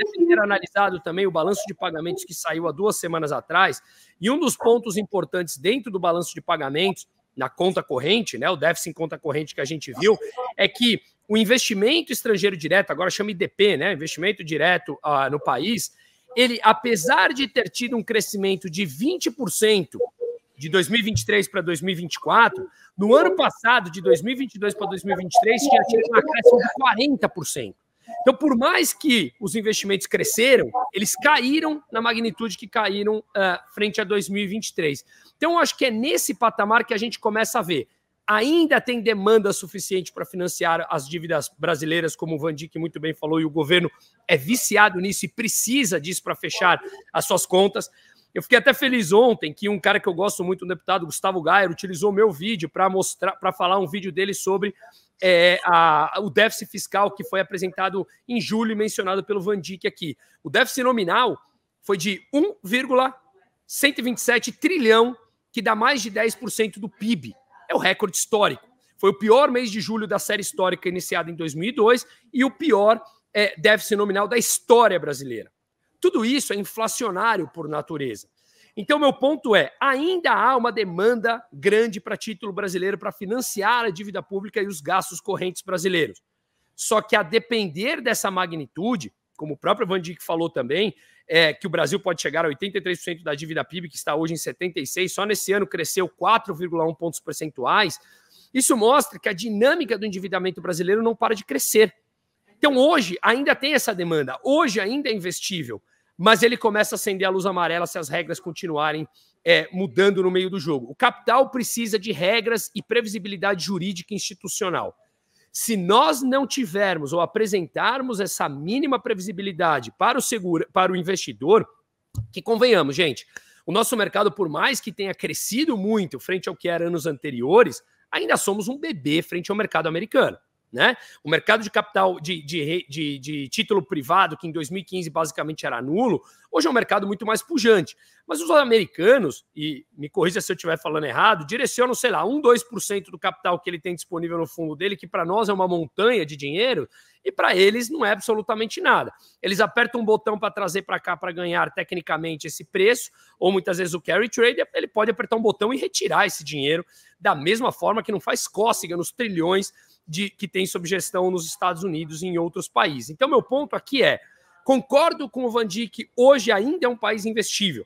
devem ter analisado também o balanço de pagamentos que saiu há duas semanas atrás, e um dos pontos importantes dentro do balanço de pagamentos, na conta corrente, né, o déficit em conta corrente que a gente viu, é que o investimento estrangeiro direto, agora chama IDP, né, investimento direto ah, no país, ele, apesar de ter tido um crescimento de 20% de 2023 para 2024, no ano passado, de 2022 para 2023, tinha tido uma crescimento de 40%. Então, por mais que os investimentos cresceram, eles caíram na magnitude que caíram uh, frente a 2023. Então, acho que é nesse patamar que a gente começa a ver. Ainda tem demanda suficiente para financiar as dívidas brasileiras, como o Van muito bem falou, e o governo é viciado nisso e precisa disso para fechar as suas contas. Eu fiquei até feliz ontem que um cara que eu gosto muito, um deputado, Gustavo Gayer, utilizou meu vídeo para mostrar, para falar um vídeo dele sobre é, a, o déficit fiscal que foi apresentado em julho e mencionado pelo Van aqui. O déficit nominal foi de 1,127 trilhão, que dá mais de 10% do PIB. É o recorde histórico. Foi o pior mês de julho da série histórica iniciada em 2002 e o pior é, déficit nominal da história brasileira. Tudo isso é inflacionário por natureza. Então, meu ponto é: ainda há uma demanda grande para título brasileiro para financiar a dívida pública e os gastos correntes brasileiros. Só que a depender dessa magnitude, como o próprio Van Dijk falou também, é, que o Brasil pode chegar a 83% da dívida PIB, que está hoje em 76%, só nesse ano cresceu 4,1 pontos percentuais. Isso mostra que a dinâmica do endividamento brasileiro não para de crescer. Então, hoje ainda tem essa demanda, hoje ainda é investível, mas ele começa a acender a luz amarela se as regras continuarem é, mudando no meio do jogo. O capital precisa de regras e previsibilidade jurídica institucional. Se nós não tivermos ou apresentarmos essa mínima previsibilidade para o seguro, para o investidor, que convenhamos, gente, o nosso mercado, por mais que tenha crescido muito frente ao que era anos anteriores, ainda somos um bebê frente ao mercado americano. Né? O mercado de capital de, de, de, de, título privado, que em 2015 basicamente era nulo, hoje é um mercado muito mais pujante. Mas os americanos, e me corrija se eu estiver falando errado, direcionam, sei lá, 1, 2% do capital que ele tem disponível no fundo dele, que para nós é uma montanha de dinheiro, e para eles não é absolutamente nada. Eles apertam um botão para trazer para cá para ganhar tecnicamente esse preço, ou muitas vezes o carry trade, ele pode apertar um botão e retirar esse dinheiro da mesma forma que não faz cócega nos trilhões de que tem sob gestão nos Estados Unidos e em outros países. Então meu ponto aqui é, concordo com o Van que hoje ainda é um país investível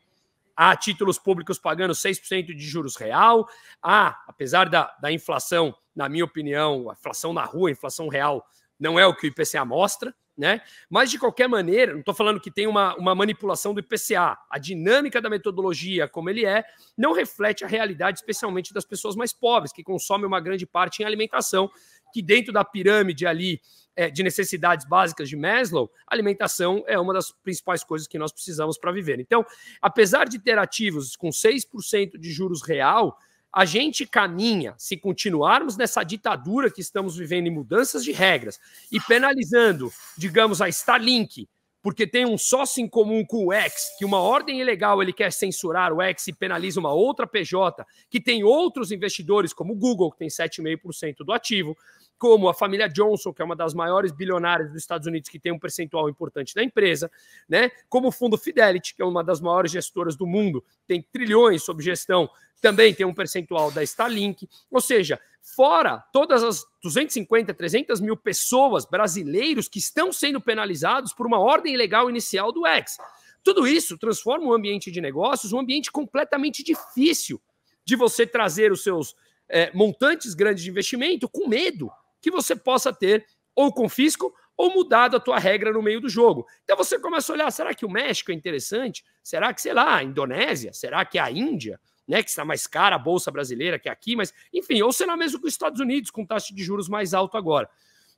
há títulos públicos pagando 6% de juros real, há, apesar da, da inflação, na minha opinião, a inflação na rua, a inflação real não é o que o IPCA mostra, né? Mas, de qualquer maneira, não estou falando que tem uma, uma manipulação do IPCA. A dinâmica da metodologia, como ele é, não reflete a realidade, especialmente das pessoas mais pobres, que consomem uma grande parte em alimentação, que dentro da pirâmide ali é, de necessidades básicas de Maslow, alimentação é uma das principais coisas que nós precisamos para viver. Então, apesar de ter ativos com 6% de juros real, a gente caminha, se continuarmos nessa ditadura que estamos vivendo em mudanças de regras e penalizando, digamos, a Starlink, porque tem um sócio em comum com o X, que uma ordem ilegal ele quer censurar o X e penaliza uma outra PJ, que tem outros investidores, como o Google, que tem 7,5% do ativo, como a família Johnson, que é uma das maiores bilionárias dos Estados Unidos, que tem um percentual importante da empresa, né? como o fundo Fidelity, que é uma das maiores gestoras do mundo, tem trilhões sob gestão, também tem um percentual da Starlink. Ou seja, fora todas as 250, 300 mil pessoas brasileiros que estão sendo penalizados por uma ordem legal inicial do ex. Tudo isso transforma o ambiente de negócios um ambiente completamente difícil de você trazer os seus é, montantes grandes de investimento com medo que você possa ter ou confisco ou mudado a tua regra no meio do jogo. Então você começa a olhar, será que o México é interessante? Será que, sei lá, a Indonésia? Será que a Índia? Né, que está mais cara a bolsa brasileira que é aqui, mas enfim, ou será mesmo que os Estados Unidos com taxa de juros mais alta agora.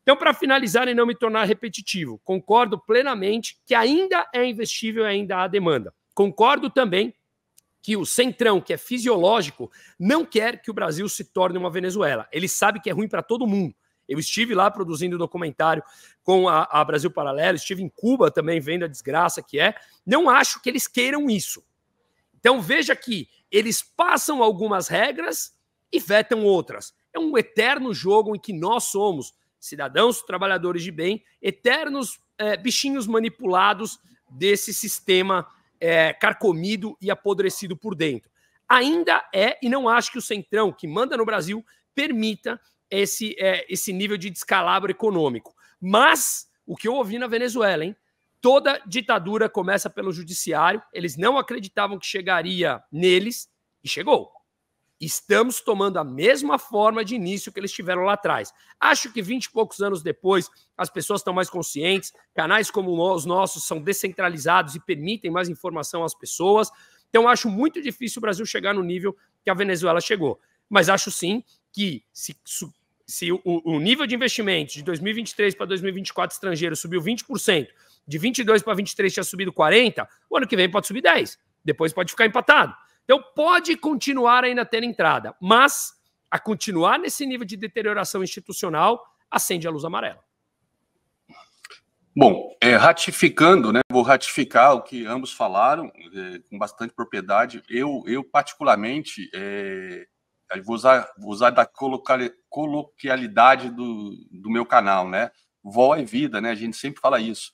Então, para finalizar e não me tornar repetitivo, concordo plenamente que ainda é investível e ainda há demanda. Concordo também que o centrão, que é fisiológico, não quer que o Brasil se torne uma Venezuela. Ele sabe que é ruim para todo mundo. Eu estive lá produzindo um documentário com a, a Brasil Paralelo, estive em Cuba também vendo a desgraça que é. Não acho que eles queiram isso. Então veja que eles passam algumas regras e vetam outras. É um eterno jogo em que nós somos cidadãos, trabalhadores de bem, eternos é, bichinhos manipulados desse sistema é, carcomido e apodrecido por dentro. Ainda é, e não acho que o Centrão, que manda no Brasil, permita esse, é, esse nível de descalabro econômico. Mas o que eu ouvi na Venezuela, hein? Toda ditadura começa pelo judiciário. Eles não acreditavam que chegaria neles e chegou. Estamos tomando a mesma forma de início que eles tiveram lá atrás. Acho que vinte e poucos anos depois, as pessoas estão mais conscientes, canais como os nossos são descentralizados e permitem mais informação às pessoas. Então, acho muito difícil o Brasil chegar no nível que a Venezuela chegou. Mas acho sim que, se se o, o nível de investimento de 2023 para 2024 estrangeiro subiu 20%, de 22 para 23 tinha subido 40%, o ano que vem pode subir 10%, depois pode ficar empatado. Então pode continuar ainda tendo entrada, mas a continuar nesse nível de deterioração institucional acende a luz amarela. Bom, é, ratificando, né, vou ratificar o que ambos falaram é, com bastante propriedade. Eu, eu particularmente, é, Vou usar, vou usar da coloquialidade do, do meu canal, né? Vó é vida, né? A gente sempre fala isso.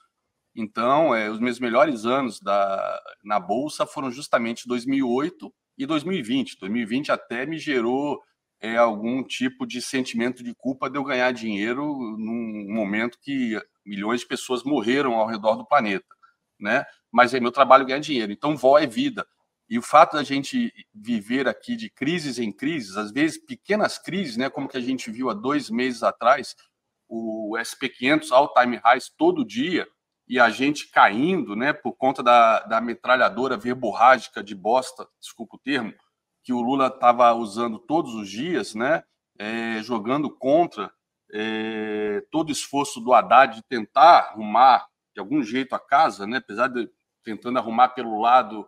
Então, é, os meus melhores anos da, na Bolsa foram justamente 2008 e 2020. 2020 até me gerou é, algum tipo de sentimento de culpa de eu ganhar dinheiro num momento que milhões de pessoas morreram ao redor do planeta, né? Mas é meu trabalho ganhar dinheiro. Então, vó é vida. E o fato da gente viver aqui de crises em crises, às vezes pequenas crises, né, como que a gente viu há dois meses atrás, o SP500 all-time highs todo dia e a gente caindo né, por conta da, da metralhadora verborrágica de bosta, desculpa o termo, que o Lula estava usando todos os dias, né, é, jogando contra é, todo o esforço do Haddad de tentar arrumar de algum jeito a casa, né, apesar de tentando arrumar pelo lado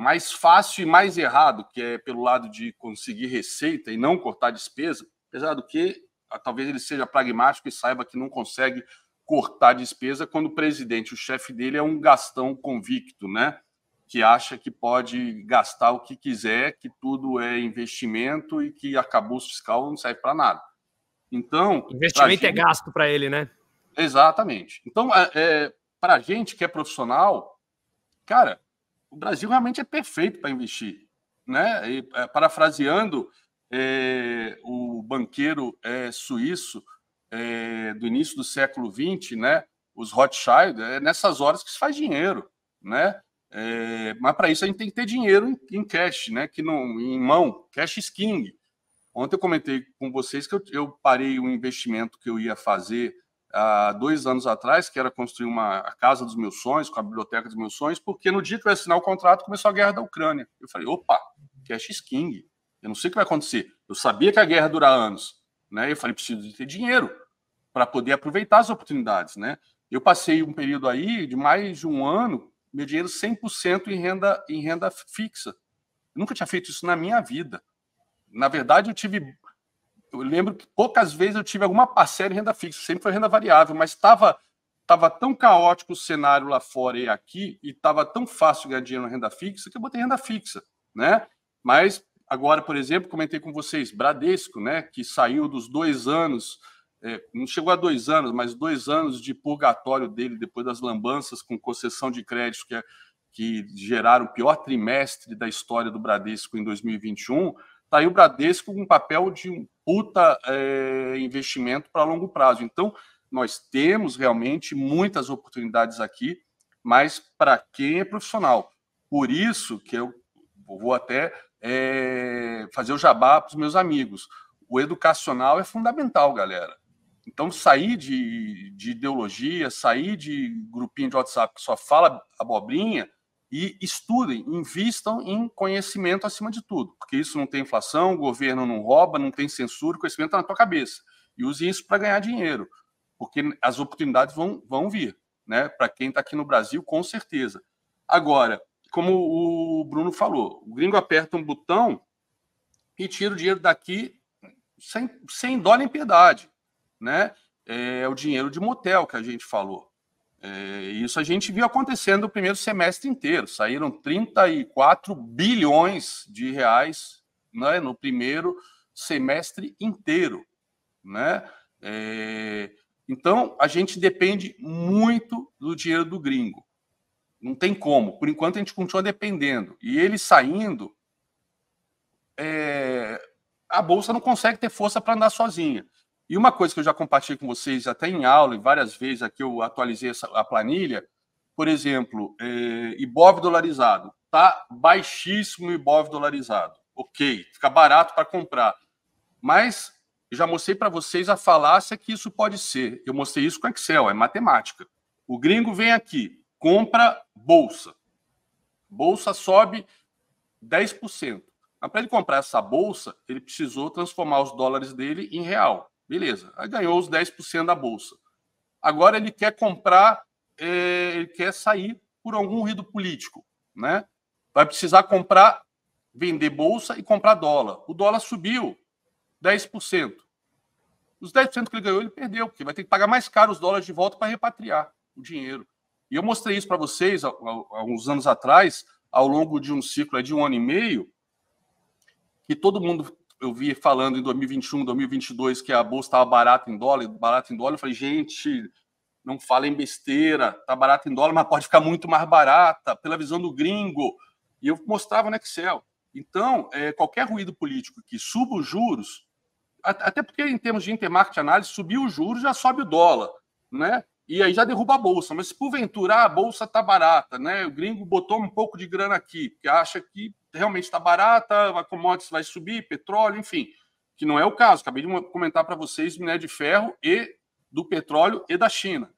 mais fácil e mais errado, que é pelo lado de conseguir receita e não cortar despesa, apesar do que ah, talvez ele seja pragmático e saiba que não consegue cortar despesa quando o presidente, o chefe dele, é um gastão convicto, né? Que acha que pode gastar o que quiser, que tudo é investimento e que acabou fiscal não serve para nada. Então. Investimento é gente... é gasto para ele, né? Exatamente. Então, é, é para a gente que é profissional, cara, o Brasil realmente é perfeito para investir. Né? E, eh, parafraseando é, o banqueiro é, suíço é, do início do século XX, né? os Rothschild, é nessas horas que se faz dinheiro. Né? mas para isso a gente tem que ter dinheiro em, em, cash, né? que não, em mão, cash is king. Ontem eu comentei com vocês que eu, eu parei um investimento que eu ia fazer há dois anos atrás, que era construir uma a casa dos meus sonhos, com a biblioteca dos meus sonhos, porque no dia que eu ia assinar o contrato começou a guerra da Ucrânia. Eu falei, opa, cash king. Eu não sei o que vai acontecer. Eu sabia que a guerra dura anos, né? Eu falei, preciso de ter dinheiro para poder aproveitar as oportunidades, né? Eu passei um período aí de mais de um ano, meu dinheiro 100% em renda em renda fixa. Eu nunca tinha feito isso na minha vida. Na verdade, eu tive eu lembro que poucas vezes eu tive alguma parcela em renda fixa, sempre foi renda variável, mas estava tava tão caótico o cenário lá fora e aqui, e estava tão fácil ganhar dinheiro na renda fixa que eu botei renda fixa, né? Mas agora, por exemplo, comentei com vocês, Bradesco, né, que saiu dos dois anos, é, não chegou a dois anos, mas dois anos de purgatório dele depois das lambanças com concessão de crédito que, é, que geraram o pior trimestre da história do Bradesco em 2021 Está aí o Bradesco com um papel de um puta é, investimento para longo prazo. Então, nós temos realmente muitas oportunidades aqui, mas para quem é profissional. Por isso que eu vou até é, fazer o jabá para os meus amigos. O educacional é fundamental, galera. Então, sair de, de ideologia, sair de grupinho de WhatsApp que só fala abobrinha, e estudem, invistam em conhecimento acima de tudo, porque isso não tem inflação, o governo não rouba, não tem censura, o conhecimento está na tua cabeça. E use isso para ganhar dinheiro, porque as oportunidades vão, vão vir, né? Para quem está aqui no Brasil, com certeza. Agora, como o Bruno falou, o gringo aperta um botão e tira o dinheiro daqui sem, sem dó nem piedade, né? É o dinheiro de motel que a gente falou. É, isso a gente viu acontecendo o primeiro semestre inteiro. Saíram 34 bilhões de reais né, no primeiro semestre inteiro. Né? É, então, a gente depende muito do dinheiro do gringo. Não tem como. Por enquanto, a gente continua dependendo. E ele saindo, é, a Bolsa não consegue ter força para andar sozinha. E uma coisa que eu já compartilhei com vocês até em aula e várias vezes aqui eu atualizei essa, a planilha, por exemplo, é, IBOV dolarizado. Tá baixíssimo o IBOV dolarizado. Ok, fica barato para comprar. Mas já mostrei para vocês a falácia que isso pode ser. Eu mostrei isso com Excel, é matemática. O gringo vem aqui, compra bolsa. Bolsa sobe 10%. Para ele comprar essa bolsa, ele precisou transformar os dólares dele em real. Beleza, aí ganhou os 10% da bolsa. Agora ele quer comprar, é, ele quer sair por algum ruído político, né? Vai precisar comprar, vender bolsa e comprar dólar. O dólar subiu 10%. Os 10% que ele ganhou, ele perdeu, porque vai ter que pagar mais caro os dólares de volta para repatriar o dinheiro. E eu mostrei isso para vocês há uns anos atrás, ao longo de um ciclo é de um ano e meio, que todo mundo eu vi falando em 2021, 2022 que a bolsa estava barata em dólar, barata em dólar. Eu falei, gente, não falem besteira, tá barata em dólar, mas pode ficar muito mais barata pela visão do gringo. E eu mostrava no Excel. Então, é, qualquer ruído político que suba os juros, até porque em termos de intermarket análise, subir os juros já sobe o dólar, né? e aí já derruba a bolsa. Mas se porventura ah, a bolsa está barata, né? O gringo botou um pouco de grana aqui, porque acha que realmente está barata, a commodities vai subir, petróleo, enfim, que não é o caso. Acabei de comentar para vocês minério de ferro e do petróleo e da China.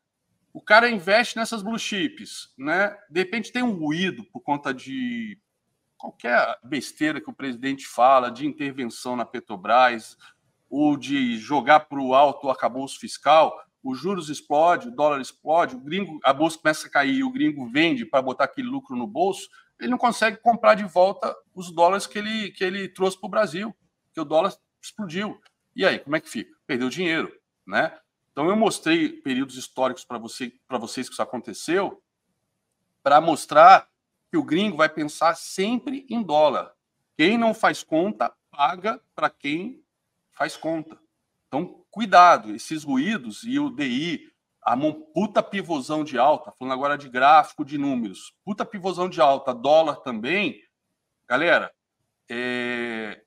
O cara investe nessas blue chips, né? De repente tem um ruído por conta de qualquer besteira que o presidente fala, de intervenção na Petrobras ou de jogar para o alto o arcabouço fiscal os juros explode, o dólar explode, o gringo, a bolsa começa a cair, o gringo vende para botar aquele lucro no bolso, ele não consegue comprar de volta os dólares que ele, que ele trouxe para o Brasil, que o dólar explodiu. E aí, como é que fica? Perdeu dinheiro, né? Então eu mostrei períodos históricos para você, para vocês que isso aconteceu, para mostrar que o gringo vai pensar sempre em dólar. Quem não faz conta paga para quem faz conta. Então, cuidado, esses ruídos e o DI, a mão, puta pivôzão de alta, falando agora de gráfico, de números, puta pivôzão de alta, dólar também, galera, é...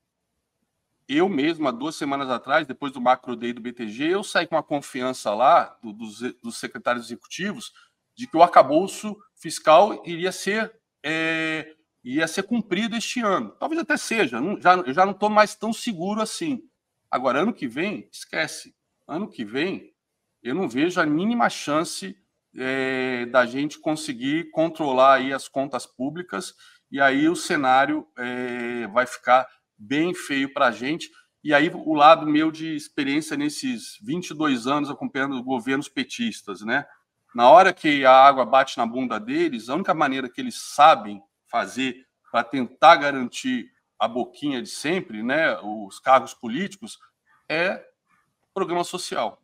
eu mesmo, há duas semanas atrás, depois do macro day do BTG, eu saí com uma confiança lá do, dos, dos, secretários executivos de que o arcabouço fiscal iria ser, é... iria ser cumprido este ano. Talvez até seja, não, já, eu já não estou mais tão seguro assim. Agora, ano que vem, esquece. Ano que vem, eu não vejo a mínima chance é, da gente conseguir controlar aí as contas públicas e aí o cenário é, vai ficar bem feio para a gente. E aí o lado meu de experiência nesses 22 anos acompanhando governos petistas, né? Na hora que a água bate na bunda deles, a única maneira que eles sabem fazer para tentar garantir a boquinha de sempre, né, os cargos políticos, é programa social,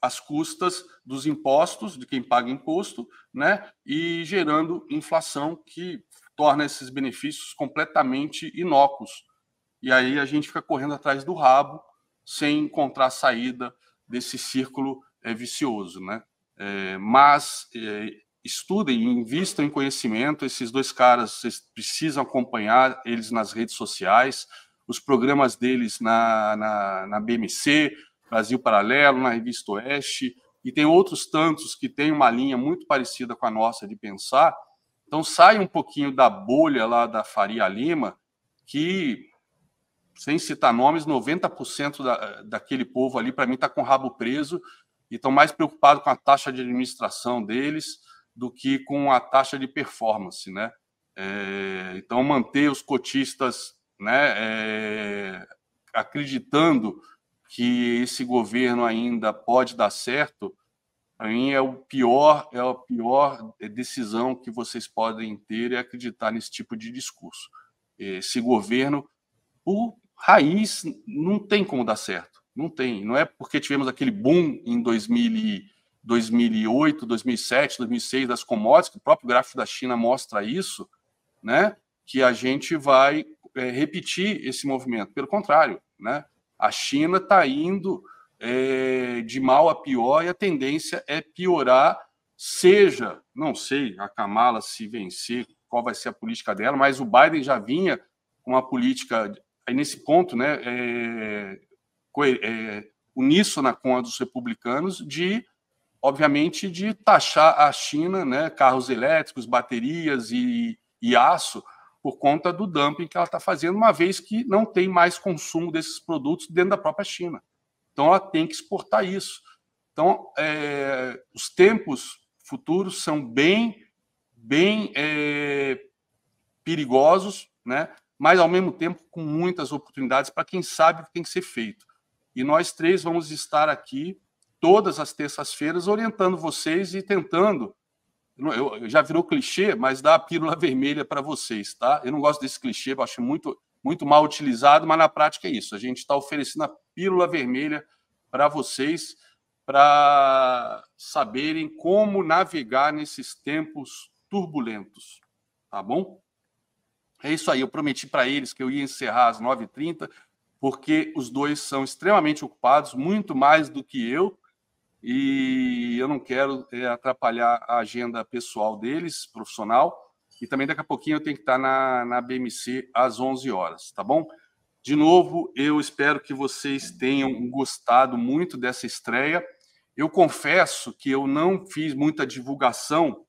às custas dos impostos, de quem paga imposto, né, e gerando inflação que torna esses benefícios completamente inócuos. E aí a gente fica correndo atrás do rabo sem encontrar saída desse círculo é, vicioso, né? É, mas é, estudem, invistam em conhecimento. Esses dois caras, vocês precisam acompanhar eles nas redes sociais, os programas deles na, na, na BMC, Brasil Paralelo, na Revista Oeste, e tem outros tantos que têm uma linha muito parecida com a nossa de pensar. Então, sai um pouquinho da bolha lá da Faria Lima, que, sem citar nomes, 90% da, daquele povo ali, para mim, está com o rabo preso e estão mais preocupados com a taxa de administração deles do que com a taxa de performance, né? É, então manter os cotistas, né, é, acreditando que esse governo ainda pode dar certo, para mim é o pior, é a pior decisão que vocês podem ter é acreditar nesse tipo de discurso. Esse governo, por raiz, não tem como dar certo, não tem. Não é porque tivemos aquele boom em 2000 2008, 2007, 2006 das commodities, o próprio gráfico da China mostra isso, né? Que a gente vai é, repetir esse movimento. Pelo contrário, né? A China está indo é, de mal a pior e a tendência é piorar, seja, não sei, a Kamala se vencer, qual vai ser a política dela, mas o Biden já vinha com uma política aí nesse ponto, né? É, é, uníssona com a dos republicanos de obviamente, de taxar a China, né, carros elétricos, baterias e, e aço, por conta do dumping que ela está fazendo, uma vez que não tem mais consumo desses produtos dentro da própria China. Então, ela tem que exportar isso. Então, é, os tempos futuros são bem, bem é, perigosos, né? mas, ao mesmo tempo, com muitas oportunidades para quem sabe o que tem que ser feito. E nós três vamos estar aqui todas as terças-feiras, orientando vocês e tentando. Eu, já virou clichê, mas dá a pílula vermelha para vocês, tá? Eu não gosto desse clichê, eu acho muito, muito mal utilizado, mas na prática é isso. A gente está oferecendo a pílula vermelha para vocês, para saberem como navegar nesses tempos turbulentos, tá bom? É isso aí, eu prometi para eles que eu ia encerrar às 9h30, porque os dois são extremamente ocupados, muito mais do que eu, e eu não quero é, atrapalhar a agenda pessoal deles, profissional, e também daqui a pouquinho eu tenho que estar na, na BMC às 11 horas, tá bom? De novo, eu espero que vocês tenham gostado muito dessa estreia. Eu confesso que eu não fiz muita divulgação,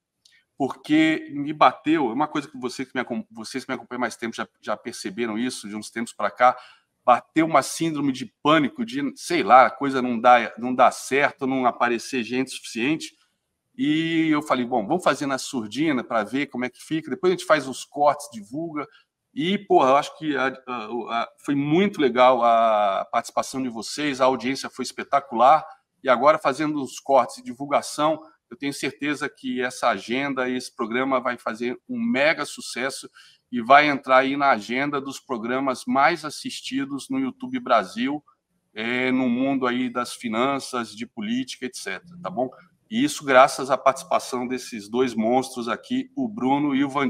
porque me bateu, é uma coisa que vocês que me, vocês que me acompanham mais tempo já, já perceberam isso, de uns tempos para cá, bateu uma síndrome de pânico, de sei lá, a coisa não dá, não dá certo, não aparecer gente suficiente. E eu falei, bom, vamos fazer na surdina para ver como é que fica. Depois a gente faz os cortes, divulga. E, porra, eu acho que a, a, a, foi muito legal a participação de vocês, a audiência foi espetacular. E agora, fazendo os cortes e divulgação, eu tenho certeza que essa agenda, esse programa vai fazer um mega sucesso e vai entrar aí na agenda dos programas mais assistidos no YouTube Brasil, é, no mundo aí das finanças, de política, etc. Tá bom? E isso graças à participação desses dois monstros aqui, o Bruno e o Van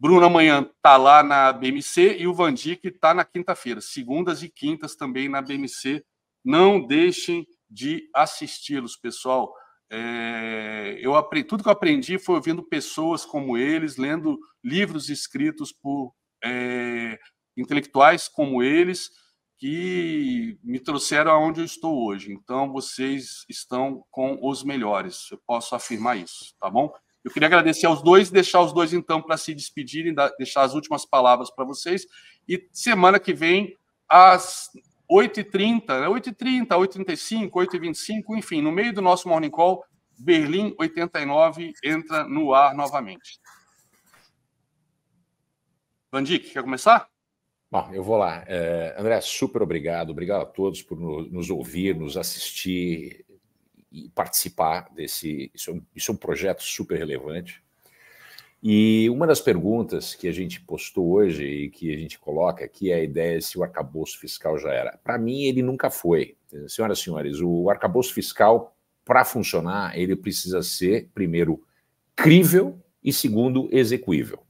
Bruno amanhã tá lá na BMC e o Van Dijk tá na quinta-feira, segundas e quintas também na BMC. Não deixem de assisti-los, pessoal. É, eu aprendi, tudo que eu aprendi foi ouvindo pessoas como eles, lendo livros escritos por é, intelectuais como eles, que me trouxeram aonde eu estou hoje. Então, vocês estão com os melhores, eu posso afirmar isso, tá bom? Eu queria agradecer aos dois, deixar os dois, então, para se despedirem, deixar as últimas palavras para vocês. E semana que vem, às 8h30, né? 8h30, 8h35, 8h25, enfim, no meio do nosso Morning Call, Berlim 89 entra no ar novamente. Vandic, quer começar? Bom, eu vou lá. É, André, super obrigado. Obrigado a todos por nos ouvir, nos assistir e participar desse. Isso é um, isso é um projeto super relevante. E uma das perguntas que a gente postou hoje e que a gente coloca aqui é a ideia se o arcabouço fiscal já era. Para mim, ele nunca foi. Senhoras e senhores, o arcabouço fiscal, para funcionar, ele precisa ser, primeiro, crível e, segundo, execuível.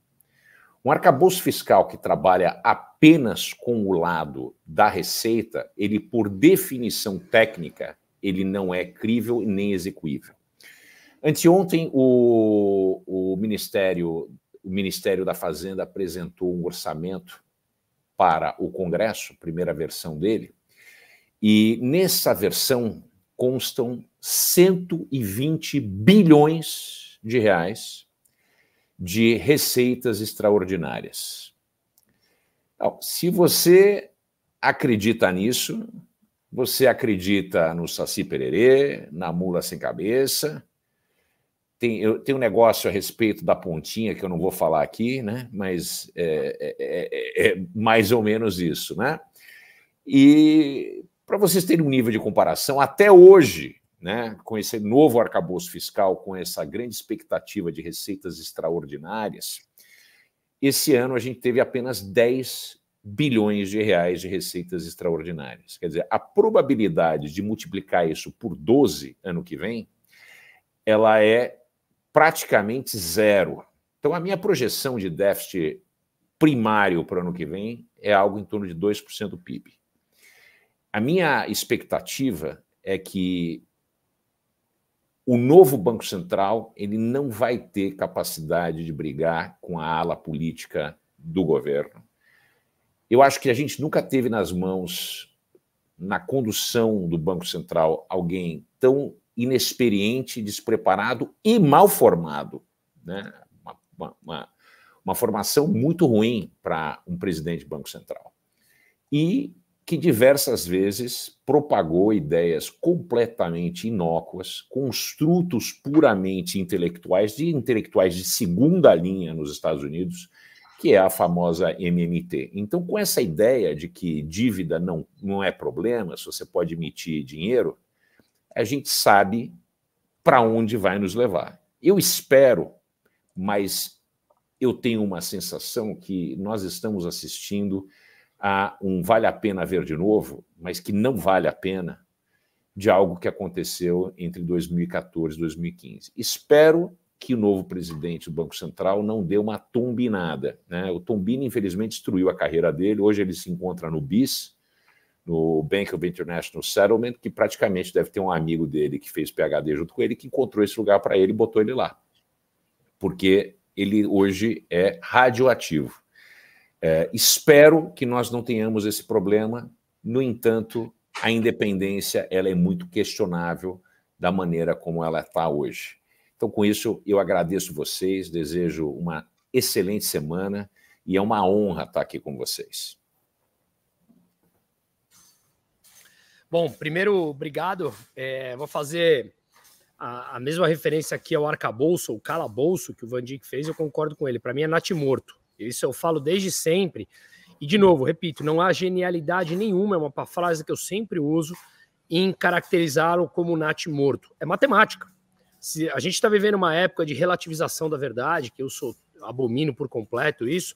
Um arcabouço fiscal que trabalha apenas com o lado da receita, ele, por definição técnica, ele não é crível nem execuível. Anteontem, o, o, Ministério, o Ministério da Fazenda apresentou um orçamento para o Congresso, primeira versão dele, e nessa versão constam 120 bilhões de reais de receitas extraordinárias. Então, se você acredita nisso, você acredita no Saci Pererê, na mula sem cabeça, tem, eu, tem um negócio a respeito da pontinha que eu não vou falar aqui, né? mas é, é, é, é mais ou menos isso. Né? E para vocês terem um nível de comparação, até hoje, né, com esse novo arcabouço fiscal, com essa grande expectativa de receitas extraordinárias, esse ano a gente teve apenas 10 bilhões de reais de receitas extraordinárias. Quer dizer, a probabilidade de multiplicar isso por 12 ano que vem, ela é praticamente zero. Então, a minha projeção de déficit primário para o ano que vem é algo em torno de 2% do PIB. A minha expectativa é que o novo Banco Central ele não vai ter capacidade de brigar com a ala política do governo. Eu acho que a gente nunca teve nas mãos, na condução do Banco Central, alguém tão inexperiente, despreparado e mal formado. Né? Uma, uma, uma formação muito ruim para um presidente do Banco Central. E que diversas vezes propagou ideias completamente inócuas, construtos puramente intelectuais, de intelectuais de segunda linha nos Estados Unidos, que é a famosa MMT. Então, com essa ideia de que dívida não, não é problema, se você pode emitir dinheiro, a gente sabe para onde vai nos levar. Eu espero, mas eu tenho uma sensação que nós estamos assistindo a um vale a pena ver de novo, mas que não vale a pena, de algo que aconteceu entre 2014 e 2015. Espero que o novo presidente do Banco Central não dê uma tombinada. Né? O Tombino, infelizmente, destruiu a carreira dele. Hoje ele se encontra no BIS, no Bank of International Settlement, que praticamente deve ter um amigo dele que fez PhD junto com ele, que encontrou esse lugar para ele e botou ele lá. Porque ele hoje é radioativo. É, espero que nós não tenhamos esse problema. No entanto, a independência ela é muito questionável da maneira como ela está hoje. Então, com isso, eu agradeço vocês, desejo uma excelente semana e é uma honra estar tá aqui com vocês. Bom, primeiro, obrigado. É, vou fazer a, a, mesma referência aqui ao arcabouço, o calabouço que o Van Dijk fez, eu concordo com ele. Para mim é natimorto. Isso eu falo desde sempre. E, de novo, repito, não há genialidade nenhuma, é uma frase que eu sempre uso em caracterizá-lo como natimorto. É matemática. Se a gente está vivendo uma época de relativização da verdade, que eu sou abomino por completo isso,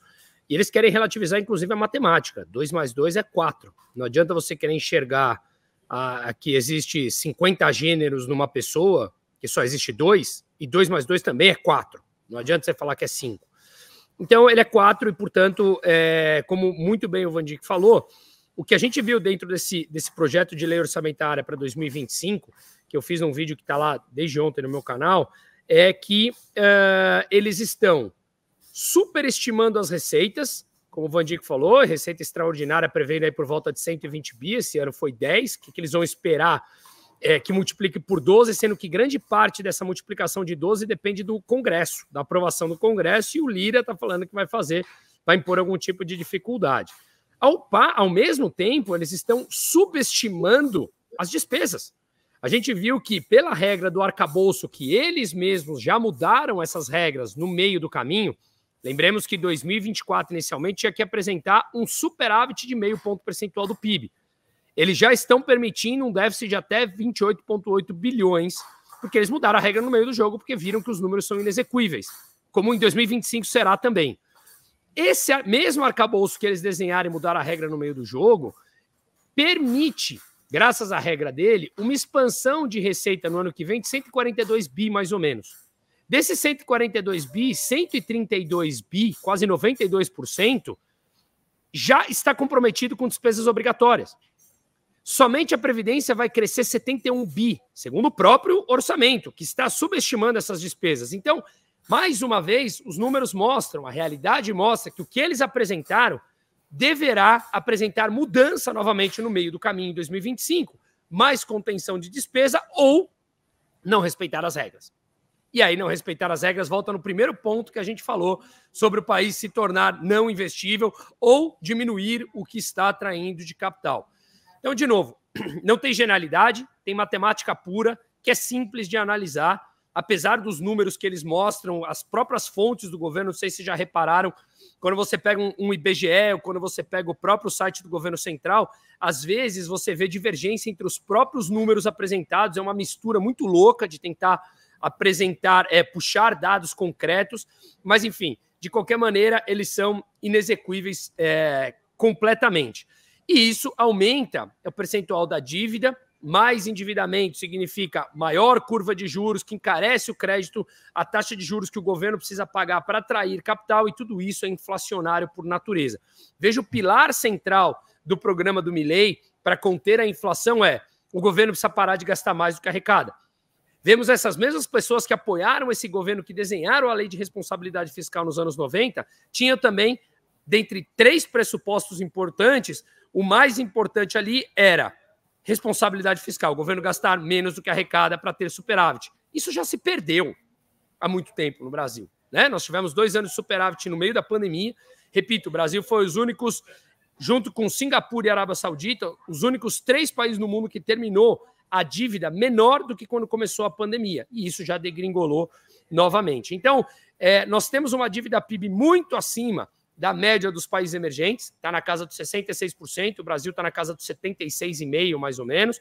e eles querem relativizar, inclusive, a matemática. 2 mais 2 é 4. Não adianta você querer enxergar ah, que existe 50 gêneros numa pessoa, que só existe dois, e dois mais dois também é quatro. Não adianta você falar que é cinco. Então, ele é quatro e, portanto, é, como muito bem o Van falou, o que a gente viu dentro desse, desse projeto de lei orçamentária para 2025, que eu fiz num vídeo que está lá desde ontem no meu canal, é que uh, eles estão superestimando as receitas como o Vandico falou, receita extraordinária prevendo aí por volta de 120 bi, esse ano foi 10, o que, que eles vão esperar é, que multiplique por 12, sendo que grande parte dessa multiplicação de 12 depende do Congresso, da aprovação do Congresso, e o Lira está falando que vai fazer, vai impor algum tipo de dificuldade. Ao, ao mesmo tempo, eles estão subestimando as despesas. A gente viu que, pela regra do arcabouço, que eles mesmos já mudaram essas regras no meio do caminho, Lembremos que 2024, inicialmente, tinha que apresentar um superávit de meio ponto percentual do PIB. Eles já estão permitindo um déficit de até 28,8 bilhões, porque eles mudaram a regra no meio do jogo, porque viram que os números são inexequíveis, como em 2025 será também. Esse mesmo arcabouço que eles desenharam e mudaram a regra no meio do jogo permite, graças à regra dele, uma expansão de receita no ano que vem de 142 bi, mais ou menos. Desses 142 bi, 132 bi, quase 92%, já está comprometido com despesas obrigatórias. Somente a Previdência vai crescer 71 bi, segundo o próprio orçamento, que está subestimando essas despesas. Então, mais uma vez, os números mostram, a realidade mostra que o que eles apresentaram deverá apresentar mudança novamente no meio do caminho em 2025, mais contenção de despesa ou não respeitar as regras e aí não respeitar as regras volta no primeiro ponto que a gente falou sobre o país se tornar não investível ou diminuir o que está atraindo de capital. Então, de novo, não tem genialidade, tem matemática pura, que é simples de analisar, apesar dos números que eles mostram, as próprias fontes do governo, não sei se já repararam, quando você pega um IBGE, ou quando você pega o próprio site do governo central, às vezes você vê divergência entre os próprios números apresentados, é uma mistura muito louca de tentar apresentar, é, puxar dados concretos, mas enfim, de qualquer maneira, eles são inexecuíveis é, completamente. E isso aumenta o percentual da dívida, mais endividamento significa maior curva de juros, que encarece o crédito, a taxa de juros que o governo precisa pagar para atrair capital, e tudo isso é inflacionário por natureza. Veja o pilar central do programa do Milley para conter a inflação é o governo precisa parar de gastar mais do que arrecada. Vemos essas mesmas pessoas que apoiaram esse governo, que desenharam a lei de responsabilidade fiscal nos anos 90, tinha também, dentre três pressupostos importantes, o mais importante ali era responsabilidade fiscal, o governo gastar menos do que arrecada para ter superávit. Isso já se perdeu há muito tempo no Brasil. Né? Nós tivemos dois anos de superávit no meio da pandemia. Repito, o Brasil foi os únicos, junto com Singapura e Arábia Saudita, os únicos três países no mundo que terminou a dívida menor do que quando começou a pandemia. E isso já degringolou novamente. Então, é, nós temos uma dívida PIB muito acima da média dos países emergentes, está na casa dos 66%, o Brasil está na casa dos 76,5%, mais ou menos,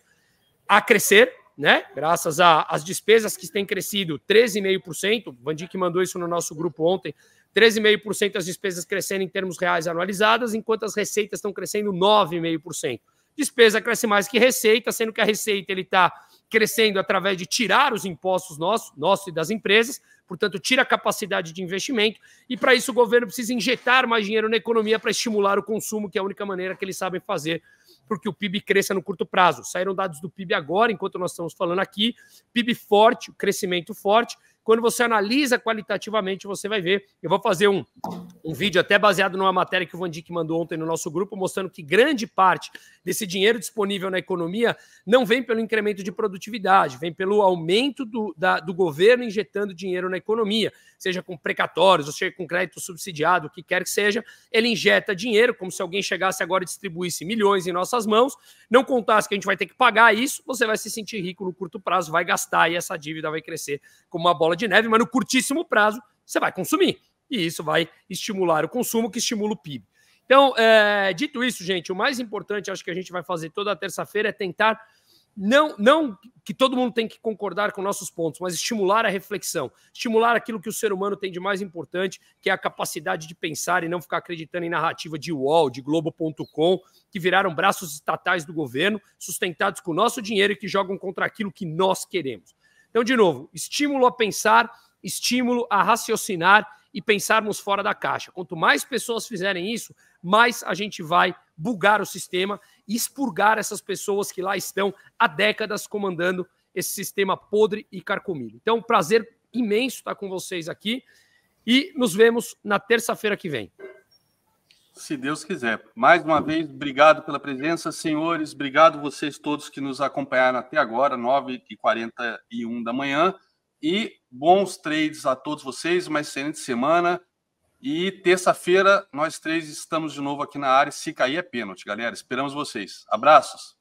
a crescer, né? Graças às despesas que têm crescido 13,5%, o Vandic mandou isso no nosso grupo ontem, 13,5% as despesas crescendo em termos reais anualizadas, enquanto as receitas estão crescendo 9,5% despesa cresce mais que receita, sendo que a receita ele está crescendo através de tirar os impostos nossos, nosso e das empresas, portanto, tira a capacidade de investimento, e para isso o governo precisa injetar mais dinheiro na economia para estimular o consumo, que é a única maneira que eles sabem fazer porque o PIB cresça no curto prazo. Saíram dados do PIB agora, enquanto nós estamos falando aqui, PIB forte, crescimento forte, quando você analisa qualitativamente, você vai ver. Eu vou fazer um, um vídeo até baseado numa matéria que o Van Dijk mandou ontem no nosso grupo, mostrando que grande parte desse dinheiro disponível na economia não vem pelo incremento de produtividade, vem pelo aumento do, da, do governo injetando dinheiro na economia, seja com precatórios, ou seja com crédito subsidiado, o que quer que seja. Ele injeta dinheiro, como se alguém chegasse agora e distribuísse milhões em nossas mãos, não contasse que a gente vai ter que pagar isso, você vai se sentir rico no curto prazo, vai gastar e essa dívida vai crescer como uma bola bola de neve, mas no curtíssimo prazo você vai consumir. E isso vai estimular o consumo, que estimula o PIB. Então, é, dito isso, gente, o mais importante, acho que a gente vai fazer toda terça-feira, é tentar não, não que todo mundo tem que concordar com nossos pontos, mas estimular a reflexão, estimular aquilo que o ser humano tem de mais importante, que é a capacidade de pensar e não ficar acreditando em narrativa de UOL, de Globo.com, que viraram braços estatais do governo, sustentados com o nosso dinheiro e que jogam contra aquilo que nós queremos. Então, de novo, estímulo a pensar, estímulo a raciocinar e pensarmos fora da caixa. Quanto mais pessoas fizerem isso, mais a gente vai bugar o sistema e expurgar essas pessoas que lá estão há décadas comandando esse sistema podre e carcomido. Então, prazer imenso estar com vocês aqui e nos vemos na terça-feira que vem. Se Deus quiser. Mais uma vez, obrigado pela presença, senhores. Obrigado vocês todos que nos acompanharam até agora, 9h41 da manhã. E bons trades a todos vocês, uma excelente semana. E terça-feira, nós três estamos de novo aqui na área. Se cair é pênalti, galera. Esperamos vocês. Abraços.